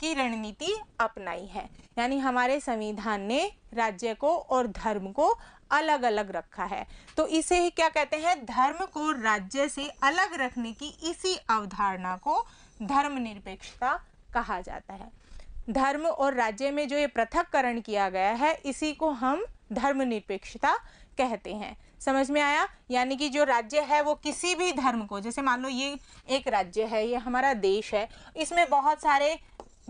की रणनीति अपनाई है यानी हमारे संविधान ने राज्य को और धर्म को अलग अलग रखा है तो इसे ही क्या कहते हैं धर्म को राज्य से अलग रखने की इसी अवधारणा को धर्मनिरपेक्षता कहा जाता है धर्म और राज्य में जो ये पृथककरण किया गया है इसी को हम धर्मनिरपेक्षता कहते हैं समझ में आया यानी कि जो राज्य है वो किसी भी धर्म को जैसे मान लो ये एक राज्य है ये हमारा देश है इसमें बहुत सारे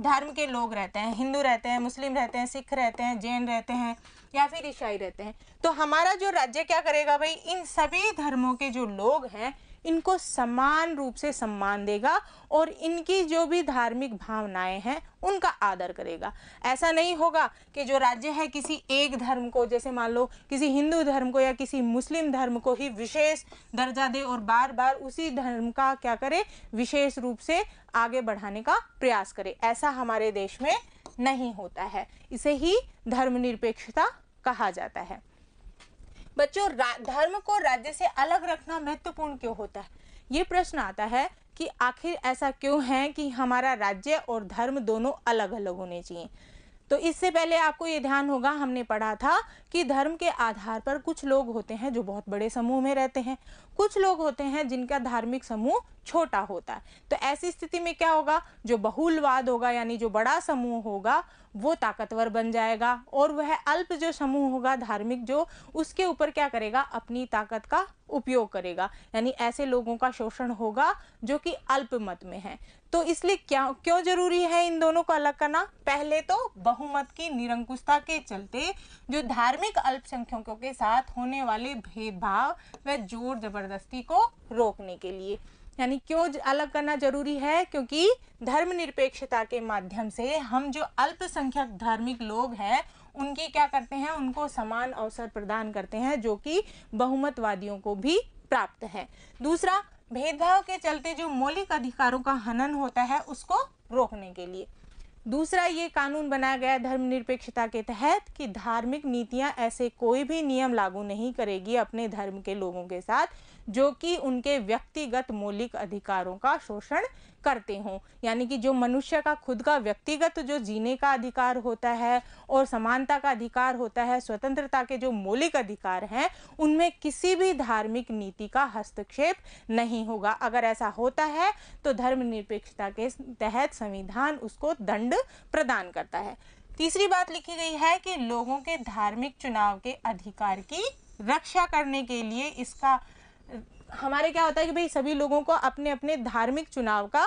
धर्म के लोग रहते हैं हिंदू रहते हैं मुस्लिम रहते हैं सिख रहते हैं जैन रहते हैं या फिर ईसाई रहते हैं तो हमारा जो राज्य क्या करेगा भाई इन सभी धर्मों के जो लोग हैं इनको समान रूप से सम्मान देगा और इनकी जो भी धार्मिक भावनाएं हैं उनका आदर करेगा ऐसा नहीं होगा कि जो राज्य है किसी एक धर्म को जैसे मान लो किसी हिंदू धर्म को या किसी मुस्लिम धर्म को ही विशेष दर्जा दे और बार बार उसी धर्म का क्या करे विशेष रूप से आगे बढ़ाने का प्रयास करे ऐसा हमारे देश में नहीं होता है इसे ही धर्मनिरपेक्षता कहा जाता है बच्चों धर्म को राज्य से अलग रखना महत्वपूर्ण क्यों होता है ये प्रश्न आता है कि आखिर ऐसा क्यों है कि हमारा राज्य और धर्म दोनों अलग अलग होने चाहिए तो इससे पहले आपको ये ध्यान होगा हमने पढ़ा था कि धर्म के आधार पर कुछ लोग होते हैं जो बहुत बड़े समूह में रहते हैं कुछ लोग होते हैं जिनका धार्मिक समूह छोटा होता है तो ऐसी स्थिति में क्या होगा जो बहुलवाद होगा यानी जो बड़ा समूह होगा वो ताकतवर बन जाएगा और वह अल्प जो समूह होगा धार्मिक जो उसके ऊपर क्या करेगा अपनी ताकत का उपयोग करेगा यानी ऐसे लोगों का शोषण होगा जो कि अल्प मत में है तो इसलिए क्या क्यों जरूरी है इन दोनों को अलग करना पहले तो बहुमत की निरंकुशता के चलते जो धार्मिक अल्पसंख्यकों के साथ होने वाले भेदभाव व जोर जबर ज़बरदस्ती को रोकने के लिए यानी क्यों अलग करना जरूरी है क्योंकि धर्मनिरपेक्षता के माध्यम से हम जो अल्पसंख्यक धार्मिक लोग हैं उनकी क्या करते हैं उनको समान अवसर प्रदान करते हैं जो कि बहुमतवादियों को भी प्राप्त है दूसरा भेदभाव के चलते जो मौलिक अधिकारों का हनन होता है उसको रोकने के लिए दूसरा ये कानून बनाया गया धर्मनिरपेक्षता के तहत कि धार्मिक नीतियां ऐसे कोई भी नियम लागू नहीं करेगी अपने धर्म के लोगों के साथ जो कि उनके व्यक्तिगत मौलिक अधिकारों का शोषण करते हों यानी कि जो मनुष्य का खुद का व्यक्तिगत जो जीने का अधिकार होता है और समानता का अधिकार होता है स्वतंत्रता के जो मौलिक अधिकार हैं उनमें किसी भी धार्मिक नीति का हस्तक्षेप नहीं होगा अगर ऐसा होता है तो धर्मनिरपेक्षता के तहत संविधान उसको दंड प्रदान करता है तीसरी बात लिखी गई है कि लोगों के धार्मिक चुनाव के अधिकार की रक्षा करने के लिए इसका हमारे क्या होता है कि भाई सभी लोगों को अपने अपने धार्मिक चुनाव का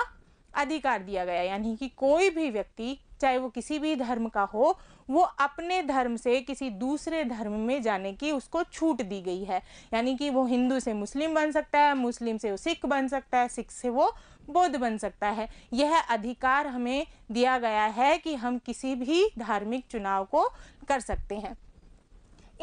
अधिकार दिया गया यानी कि कोई भी व्यक्ति चाहे वो किसी भी धर्म का हो वो अपने धर्म से किसी दूसरे धर्म में जाने की उसको छूट दी गई है यानी कि वो हिंदू से मुस्लिम बन सकता है मुस्लिम से वो सिख बन सकता है सिख से वो बौद्ध बन सकता है यह अधिकार हमें दिया गया है कि हम किसी भी धार्मिक चुनाव को कर सकते हैं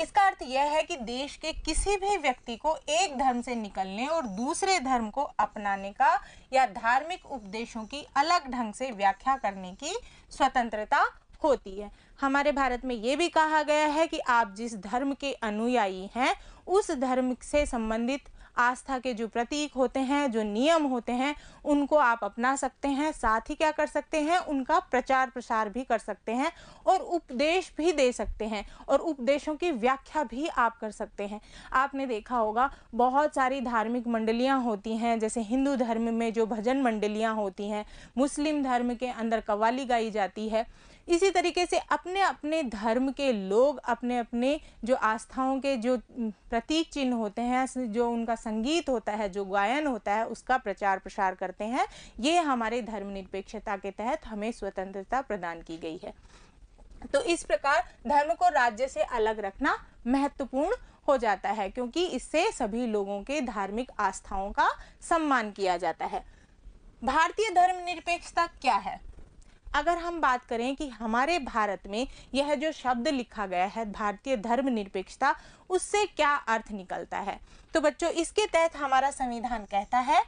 इसका अर्थ यह है कि देश के किसी भी व्यक्ति को एक धर्म से निकलने और दूसरे धर्म को अपनाने का या धार्मिक उपदेशों की अलग ढंग से व्याख्या करने की स्वतंत्रता होती है हमारे भारत में ये भी कहा गया है कि आप जिस धर्म के अनुयायी हैं उस धर्म से संबंधित आस्था के जो प्रतीक होते हैं जो नियम होते हैं उनको आप अपना सकते हैं साथ ही क्या कर सकते हैं उनका प्रचार प्रसार भी कर सकते हैं और उपदेश भी दे सकते हैं और उपदेशों की व्याख्या भी आप कर सकते हैं आपने देखा होगा बहुत सारी धार्मिक मंडलियाँ होती हैं जैसे हिंदू धर्म में जो भजन मंडलियाँ होती हैं मुस्लिम धर्म के अंदर कवाली गाई जाती है इसी तरीके से अपने अपने धर्म के लोग अपने अपने जो आस्थाओं के जो प्रतीक चिन्ह होते हैं जो उनका संगीत होता है जो गायन होता है उसका प्रचार प्रसार करते हैं ये हमारे धर्मनिरपेक्षता के तहत हमें स्वतंत्रता प्रदान की गई है तो इस प्रकार धर्म को राज्य से अलग रखना महत्वपूर्ण हो जाता है क्योंकि इससे सभी लोगों के धार्मिक आस्थाओं का सम्मान किया जाता है भारतीय धर्मनिरपेक्षता क्या है अगर हम बात करें कि हमारे भारत में यह जो शब्द लिखा गया है भारतीय धर्म निरपेक्षता उससे क्या अर्थ निकलता है तो बच्चों इसके तहत हमारा संविधान कहता है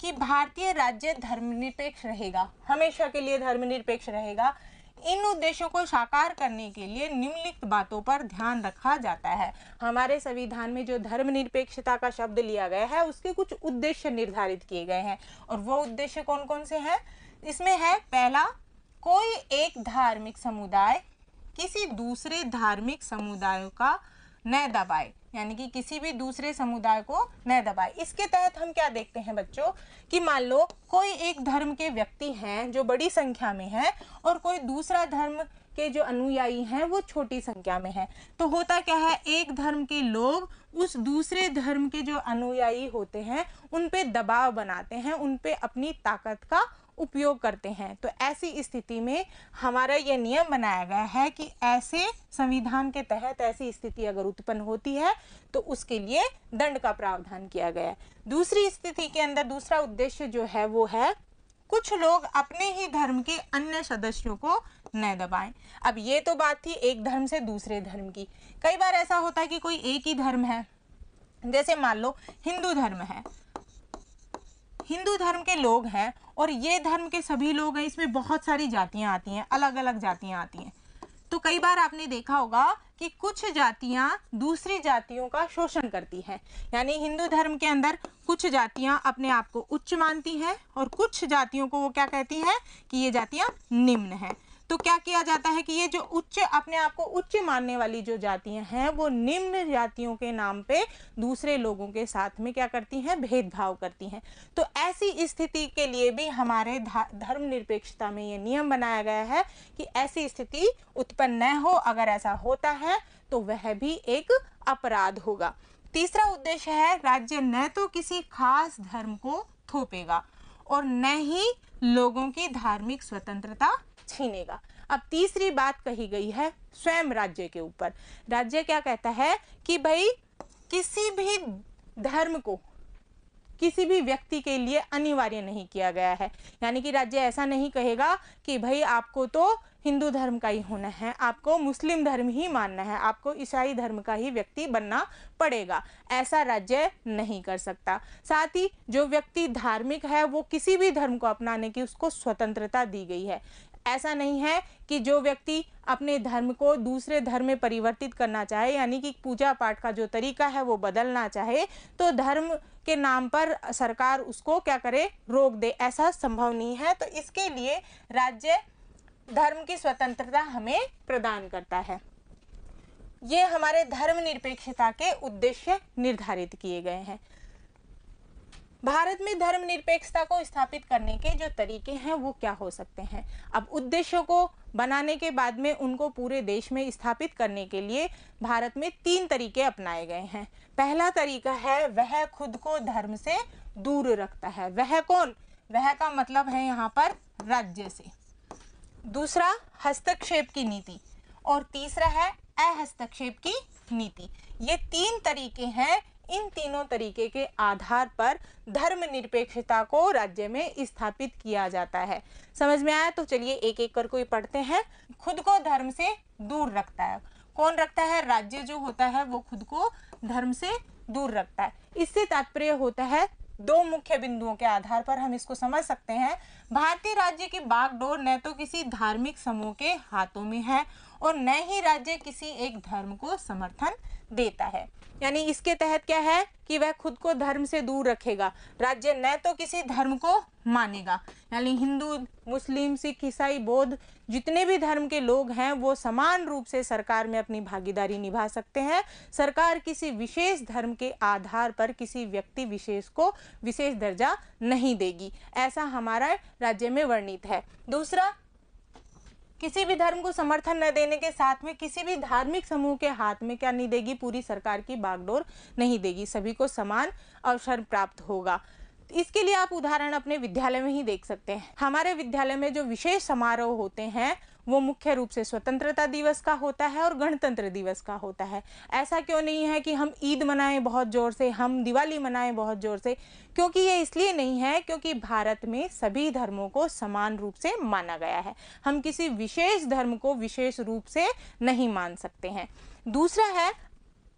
कि भारतीय राज्य धर्मनिरपेक्ष रहेगा हमेशा के लिए धर्मनिरपेक्ष रहेगा इन उद्देश्यों को साकार करने के लिए निम्नलिखित बातों पर ध्यान रखा जाता है हमारे संविधान में जो धर्मनिरपेक्षता का शब्द लिया गया है उसके कुछ उद्देश्य निर्धारित किए गए हैं और वो उद्देश्य कौन कौन से हैं इसमें है पहला कोई एक धार्मिक समुदाय किसी दूसरे धार्मिक समुदायों का न दबाए यानी कि किसी भी दूसरे समुदाय को न दबाए इसके तहत हम क्या देखते हैं बच्चों कि मान लो कोई एक धर्म के व्यक्ति हैं जो बड़ी संख्या में हैं और कोई दूसरा धर्म के जो अनुयायी हैं वो छोटी संख्या में हैं तो होता क्या है एक धर्म के लोग उस दूसरे धर्म के जो अनुयायी होते हैं उन पे दबाव बनाते हैं उन पे अपनी ताकत का उपयोग करते हैं तो ऐसी स्थिति में हमारा यह नियम बनाया गया है कि ऐसे संविधान के तहत ऐसी स्थिति अगर उत्पन्न होती है तो उसके लिए दंड का प्रावधान किया गया है दूसरी स्थिति के अंदर दूसरा उद्देश्य जो है वो है कुछ लोग अपने ही धर्म के अन्य सदस्यों को न दबाएं अब ये तो बात थी एक धर्म से दूसरे धर्म की कई बार ऐसा होता है कि कोई एक ही धर्म है जैसे मान लो हिंदू धर्म है हिंदू धर्म के लोग हैं और ये धर्म के सभी लोग हैं इसमें बहुत सारी जातियाँ आती हैं अलग अलग जातियाँ आती हैं तो कई बार आपने देखा होगा कि कुछ जातियां दूसरी जातियों का शोषण करती हैं यानी हिंदू धर्म के अंदर कुछ जातियां अपने आप को उच्च मानती हैं और कुछ जातियों को वो क्या कहती हैं कि ये जातियां निम्न हैं तो क्या किया जाता है कि ये जो उच्च अपने आप को उच्च मानने वाली जो जातियां हैं वो निम्न जातियों के नाम पे दूसरे लोगों के साथ में क्या करती हैं भेदभाव करती हैं तो ऐसी स्थिति के लिए भी हमारे धर्मनिरपेक्षता में ये नियम बनाया गया है कि ऐसी स्थिति उत्पन्न न हो अगर ऐसा होता है तो वह भी एक अपराध होगा तीसरा उद्देश्य है राज्य न तो किसी खास धर्म को थोपेगा और न ही लोगों की धार्मिक स्वतंत्रता छीनेगा अब तीसरी बात कही गई है स्वयं राज्य के ऊपर राज्य क्या कहता है कि भाई किसी भी धर्म को किसी भी व्यक्ति के लिए अनिवार्य नहीं किया गया है यानी कि राज्य ऐसा नहीं कहेगा कि भाई आपको तो हिंदू धर्म का ही होना है आपको मुस्लिम धर्म ही मानना है आपको ईसाई धर्म का ही व्यक्ति बनना पड़ेगा ऐसा राज्य नहीं कर सकता साथ ही जो व्यक्ति धार्मिक है वो किसी भी धर्म को अपनाने की उसको स्वतंत्रता दी गई है ऐसा नहीं है कि जो व्यक्ति अपने धर्म को दूसरे धर्म में परिवर्तित करना चाहे यानी कि पूजा पाठ का जो तरीका है वो बदलना चाहे तो धर्म के नाम पर सरकार उसको क्या करे रोक दे ऐसा संभव नहीं है तो इसके लिए राज्य धर्म की स्वतंत्रता हमें प्रदान करता है ये हमारे धर्मनिरपेक्षता के उद्देश्य निर्धारित किए गए हैं भारत में धर्मनिरपेक्षता को स्थापित करने के जो तरीके हैं वो क्या हो सकते हैं अब उद्देश्यों को बनाने के बाद में उनको पूरे देश में स्थापित करने के लिए भारत में तीन तरीके अपनाए गए हैं पहला तरीका है वह खुद को धर्म से दूर रखता है वह कौन वह का मतलब है यहाँ पर राज्य से दूसरा हस्तक्षेप की नीति और तीसरा है अहस्तक्षेप की नीति ये तीन तरीके हैं इन तीनों तरीके के आधार पर धर्मनिरपेक्षता को राज्य में स्थापित किया जाता है समझ में आया तो चलिए एक एक कर कोई पढ़ते हैं खुद को धर्म से दूर रखता है कौन रखता है राज्य जो होता है वो खुद को धर्म से दूर रखता है इससे तात्पर्य होता है दो मुख्य बिंदुओं के आधार पर हम इसको समझ सकते हैं भारतीय राज्य की बागडोर न तो किसी धार्मिक समूह के हाथों में है और न ही राज्य किसी एक धर्म को समर्थन देता है यानी इसके तहत क्या है कि वह खुद को धर्म से दूर रखेगा राज्य न तो किसी धर्म को मानेगा यानी हिंदू मुस्लिम सिख ईसाई बौद्ध जितने भी धर्म के लोग हैं वो समान रूप से सरकार में अपनी भागीदारी निभा सकते हैं सरकार किसी विशेष धर्म के आधार पर किसी व्यक्ति विशेष को विशेष दर्जा नहीं देगी ऐसा हमारा राज्य में वर्णित है दूसरा किसी भी धर्म को समर्थन न देने के साथ में किसी भी धार्मिक समूह के हाथ में क्या नहीं देगी पूरी सरकार की बागडोर नहीं देगी सभी को समान अवसर प्राप्त होगा इसके लिए आप उदाहरण अपने विद्यालय में ही देख सकते हैं हमारे विद्यालय में जो विशेष समारोह होते हैं वो मुख्य रूप से स्वतंत्रता दिवस का होता है और गणतंत्र दिवस का होता है ऐसा क्यों नहीं है कि हम ईद मनाएं बहुत ज़ोर से हम दिवाली मनाएं बहुत ज़ोर से क्योंकि ये इसलिए नहीं है क्योंकि भारत में सभी धर्मों को समान रूप से माना गया है हम किसी विशेष धर्म को विशेष रूप से नहीं मान सकते हैं दूसरा है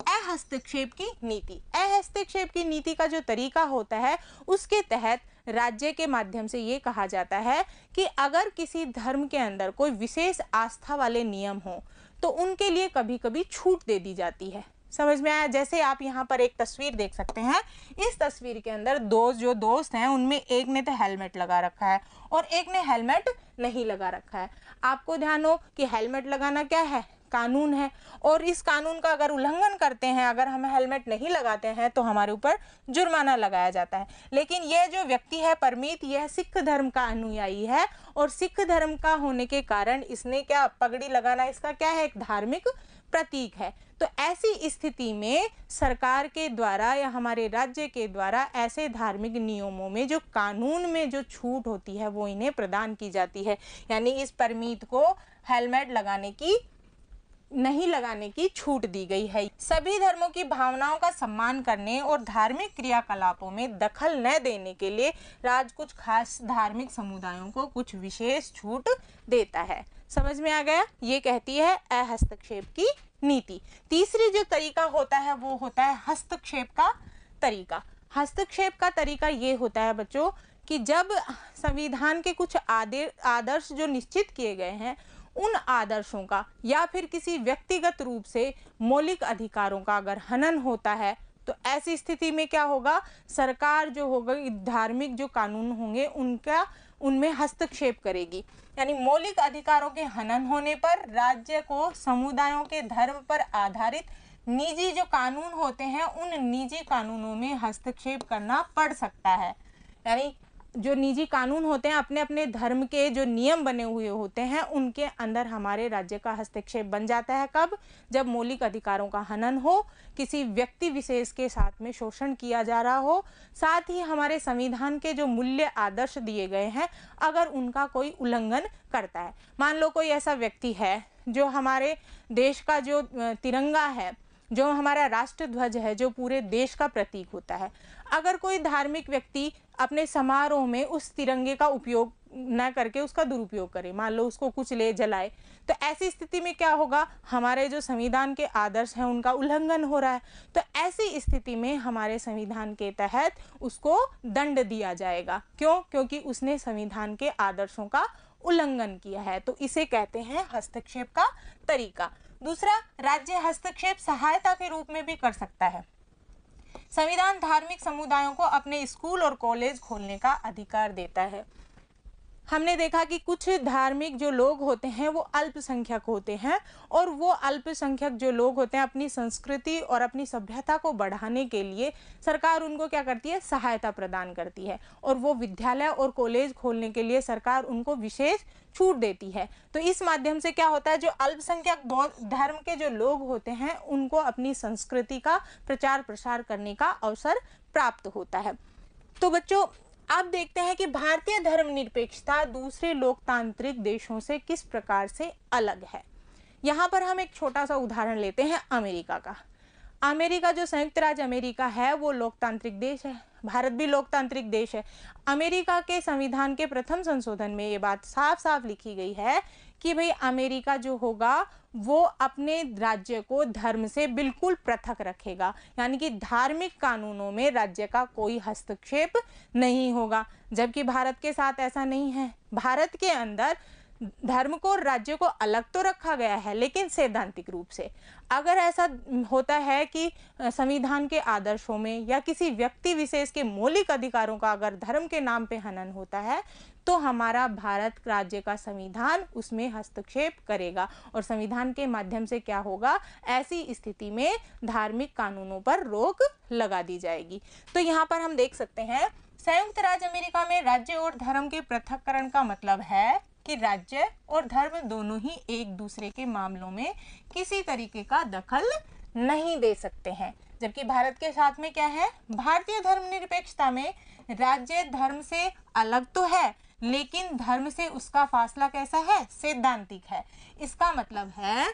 अहस्तक्षेप की नीति अहस्तक्षेप की नीति का जो तरीका होता है उसके तहत राज्य के माध्यम से ये कहा जाता है कि अगर किसी धर्म के अंदर कोई विशेष आस्था वाले नियम हो तो उनके लिए कभी कभी छूट दे दी जाती है समझ में आया जैसे आप यहाँ पर एक तस्वीर देख सकते हैं इस तस्वीर के अंदर दो जो दोस्त हैं उनमें एक ने तो हेलमेट लगा रखा है और एक ने हेलमेट नहीं लगा रखा है आपको ध्यान हो कि हेलमेट लगाना क्या है कानून है और इस कानून का अगर उल्लंघन करते हैं अगर हम हेलमेट नहीं लगाते हैं तो हमारे ऊपर जुर्माना लगाया जाता है लेकिन ये जो व्यक्ति है परमीत यह सिख धर्म का अनुयायी है और सिख धर्म का होने के कारण इसने क्या पगड़ी लगाना इसका क्या है एक धार्मिक प्रतीक है तो ऐसी स्थिति में सरकार के द्वारा या हमारे राज्य के द्वारा ऐसे धार्मिक नियमों में जो कानून में जो छूट होती है वो इन्हें प्रदान की जाती है यानी इस परमित को हेलमेट लगाने की नहीं लगाने की छूट दी गई है सभी धर्मों की भावनाओं का सम्मान करने और धार्मिक क्रियाकलापों में दखल न देने के लिए राज कुछ खास धार्मिक समुदायों को कुछ विशेष छूट देता है समझ में आ गया ये कहती है अहस्तक्षेप की नीति तीसरी जो तरीका होता है वो होता है हस्तक्षेप का तरीका हस्तक्षेप का तरीका ये होता है बच्चों कि जब संविधान के कुछ आदे आदर्श जो निश्चित किए गए हैं उन आदर्शों का या फिर किसी व्यक्तिगत रूप से मौलिक अधिकारों का अगर हनन होता है तो ऐसी स्थिति में क्या होगा सरकार जो होगा धार्मिक जो कानून होंगे उनका उनमें हस्तक्षेप करेगी यानी मौलिक अधिकारों के हनन होने पर राज्य को समुदायों के धर्म पर आधारित निजी जो कानून होते हैं उन निजी कानूनों में हस्तक्षेप करना पड़ सकता है यानी जो निजी कानून होते हैं अपने अपने धर्म के जो नियम बने हुए होते हैं उनके अंदर हमारे राज्य का हस्तक्षेप बन जाता है कब जब मौलिक अधिकारों का हनन हो किसी व्यक्ति विशेष के साथ में शोषण किया जा रहा हो साथ ही हमारे संविधान के जो मूल्य आदर्श दिए गए हैं अगर उनका कोई उल्लंघन करता है मान लो कोई ऐसा व्यक्ति है जो हमारे देश का जो तिरंगा है जो हमारा राष्ट्र ध्वज है जो पूरे देश का प्रतीक होता है अगर कोई धार्मिक व्यक्ति अपने समारोह में उस तिरंगे का उपयोग न करके उसका दुरुपयोग करे मान लो उसको कुछ ले जलाए तो ऐसी स्थिति में क्या होगा हमारे जो संविधान के आदर्श हैं उनका उल्लंघन हो रहा है तो ऐसी स्थिति में हमारे संविधान के तहत उसको दंड दिया जाएगा क्यों क्योंकि उसने संविधान के आदर्शों का उल्लंघन किया है तो इसे कहते हैं हस्तक्षेप का तरीका दूसरा राज्य हस्तक्षेप सहायता के रूप में भी कर सकता है संविधान धार्मिक समुदायों को अपने स्कूल और कॉलेज खोलने का अधिकार देता है हमने देखा कि कुछ धार्मिक जो लोग होते हैं वो अल्पसंख्यक होते हैं और वो अल्पसंख्यक जो लोग होते हैं अपनी संस्कृति और अपनी सभ्यता को बढ़ाने के लिए सरकार उनको क्या करती है सहायता प्रदान करती है और वो विद्यालय और कॉलेज खोलने के लिए सरकार उनको विशेष छूट देती है तो इस माध्यम से क्या होता है जो अल्पसंख्यक बौद्ध धर्म के जो लोग होते हैं उनको अपनी संस्कृति का प्रचार प्रसार करने का अवसर प्राप्त होता है तो बच्चों अब देखते हैं कि भारतीय धर्मनिरपेक्षता दूसरे लोकतांत्रिक देशों से किस प्रकार से अलग है यहाँ पर हम एक छोटा सा उदाहरण लेते हैं अमेरिका का अमेरिका जो संयुक्त राज्य अमेरिका है वो लोकतांत्रिक देश है भारत भी लोकतांत्रिक देश है अमेरिका के संविधान के प्रथम संशोधन में ये बात साफ साफ लिखी गई है कि भाई अमेरिका जो होगा वो अपने राज्य को धर्म से बिल्कुल पृथक रखेगा यानी कि धार्मिक कानूनों में राज्य का कोई हस्तक्षेप नहीं होगा जबकि भारत के साथ ऐसा नहीं है भारत के अंदर धर्म को और राज्य को अलग तो रखा गया है लेकिन सैद्धांतिक रूप से अगर ऐसा होता है कि संविधान के आदर्शों में या किसी व्यक्ति विशेष के मौलिक अधिकारों का अगर धर्म के नाम पे हनन होता है तो हमारा भारत राज्य का संविधान उसमें हस्तक्षेप करेगा और संविधान के माध्यम से क्या होगा ऐसी स्थिति में धार्मिक कानूनों पर रोक लगा दी जाएगी तो यहाँ पर हम देख सकते हैं संयुक्त राज्य अमेरिका में राज्य और धर्म के पृथककरण का मतलब है कि राज्य और धर्म दोनों ही एक दूसरे के मामलों में किसी तरीके का दखल नहीं दे सकते हैं जबकि भारत के साथ में क्या है भारतीय धर्म निरपेक्षता में राज्य धर्म से अलग तो है लेकिन धर्म से उसका फासला कैसा है सैद्धांतिक है इसका मतलब है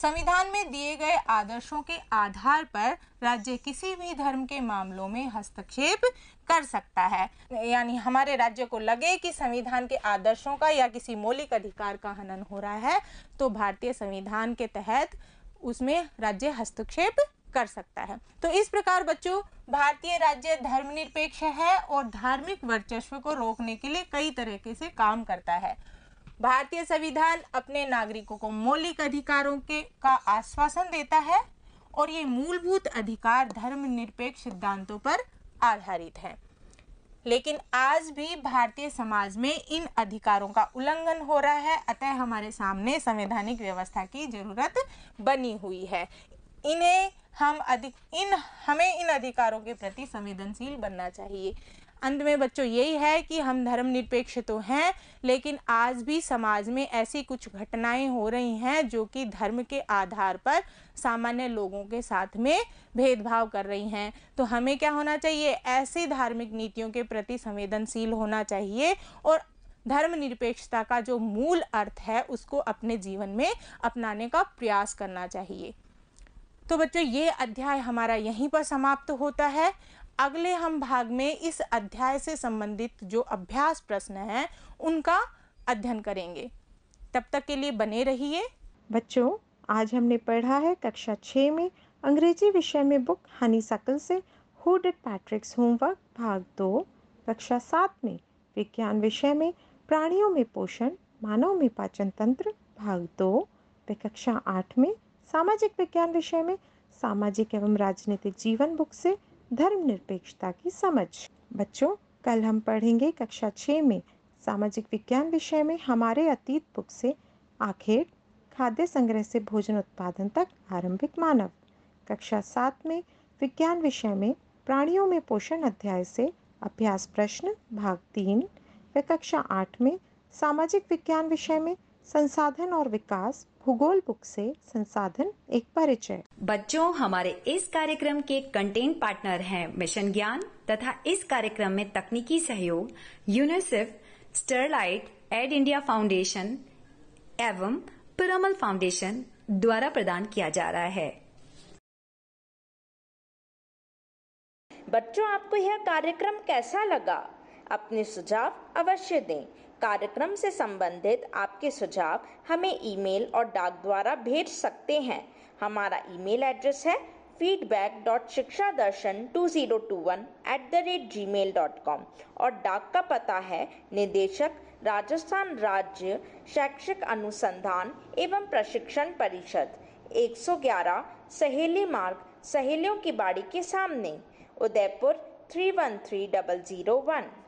संविधान में दिए गए आदर्शों के आधार पर राज्य किसी भी धर्म के मामलों में हस्तक्षेप कर सकता है यानी हमारे राज्य को लगे कि संविधान के आदर्शों का या किसी मौलिक अधिकार का हनन हो रहा है तो भारतीय संविधान के तहत उसमें राज्य हस्तक्षेप कर सकता है तो इस प्रकार बच्चों भारतीय राज्य धर्मनिरपेक्ष है और धार्मिक वर्चस्व को रोकने के लिए कई तरीके से काम करता है भारतीय संविधान अपने नागरिकों को मौलिक अधिकारों के का आश्वासन देता है और ये मूलभूत अधिकार धर्मनिरपेक्ष सिद्धांतों पर आधारित है लेकिन आज भी भारतीय समाज में इन अधिकारों का उल्लंघन हो रहा है अतः हमारे सामने संवैधानिक व्यवस्था की जरूरत बनी हुई है इन्हें हम अधिक इन हमें इन अधिकारों के प्रति संवेदनशील बनना चाहिए अंत में बच्चों यही है कि हम धर्मनिरपेक्ष तो हैं लेकिन आज भी समाज में ऐसी कुछ घटनाएं हो रही हैं जो कि धर्म के आधार पर सामान्य लोगों के साथ में भेदभाव कर रही हैं तो हमें क्या होना चाहिए ऐसी धार्मिक नीतियों के प्रति संवेदनशील होना चाहिए और धर्मनिरपेक्षता का जो मूल अर्थ है उसको अपने जीवन में अपनाने का प्रयास करना चाहिए तो बच्चों ये अध्याय हमारा यहीं पर समाप्त होता है अगले हम भाग में इस अध्याय से संबंधित जो अभ्यास प्रश्न हैं उनका अध्ययन करेंगे तब तक के लिए बने रहिए बच्चों आज हमने पढ़ा है कक्षा छः में अंग्रेजी विषय में बुक हनी सकल से हु डिड पैट्रिक्स होमवर्क भाग दो कक्षा सात में विज्ञान विषय में प्राणियों में पोषण मानव में पाचन तंत्र भाग दो व कक्षा आठ में सामाजिक विज्ञान विषय में सामाजिक एवं राजनीतिक जीवन बुक से धर्मनिरपेक्षता की समझ बच्चों कल हम पढ़ेंगे कक्षा छः में सामाजिक विज्ञान विषय में हमारे अतीत बुक से आखिर खाद्य संग्रह से भोजन उत्पादन तक आरंभिक मानव कक्षा सात में विज्ञान विषय में प्राणियों में पोषण अध्याय से अभ्यास प्रश्न भाग तीन व कक्षा आठ में सामाजिक विज्ञान विषय में संसाधन और विकास भूगोल बुक से संसाधन एक परिचय बच्चों हमारे इस कार्यक्रम के कंटेंट पार्टनर हैं मिशन ज्ञान तथा इस कार्यक्रम में तकनीकी सहयोग UNICEF Sterlite Ed India Foundation एवं पिरामल फाउंडेशन द्वारा प्रदान किया जा रहा है बच्चों आपको यह कार्यक्रम कैसा लगा अपने सुझाव अवश्य दें कार्यक्रम से संबंधित आपके सुझाव हमें ईमेल और डाक द्वारा भेज सकते हैं हमारा ईमेल एड्रेस है feedback dot Shiksha Darshan two zero two one at the rate Gmail dot com और डाक का पता है निदेशक राजस्थान राज्य शैक्षिक अनुसंधान एवं प्रशिक्षण परिषद 111 सहेली मार्ग सहेलियों की बाड़ी के सामने Udaipur three one three double zero one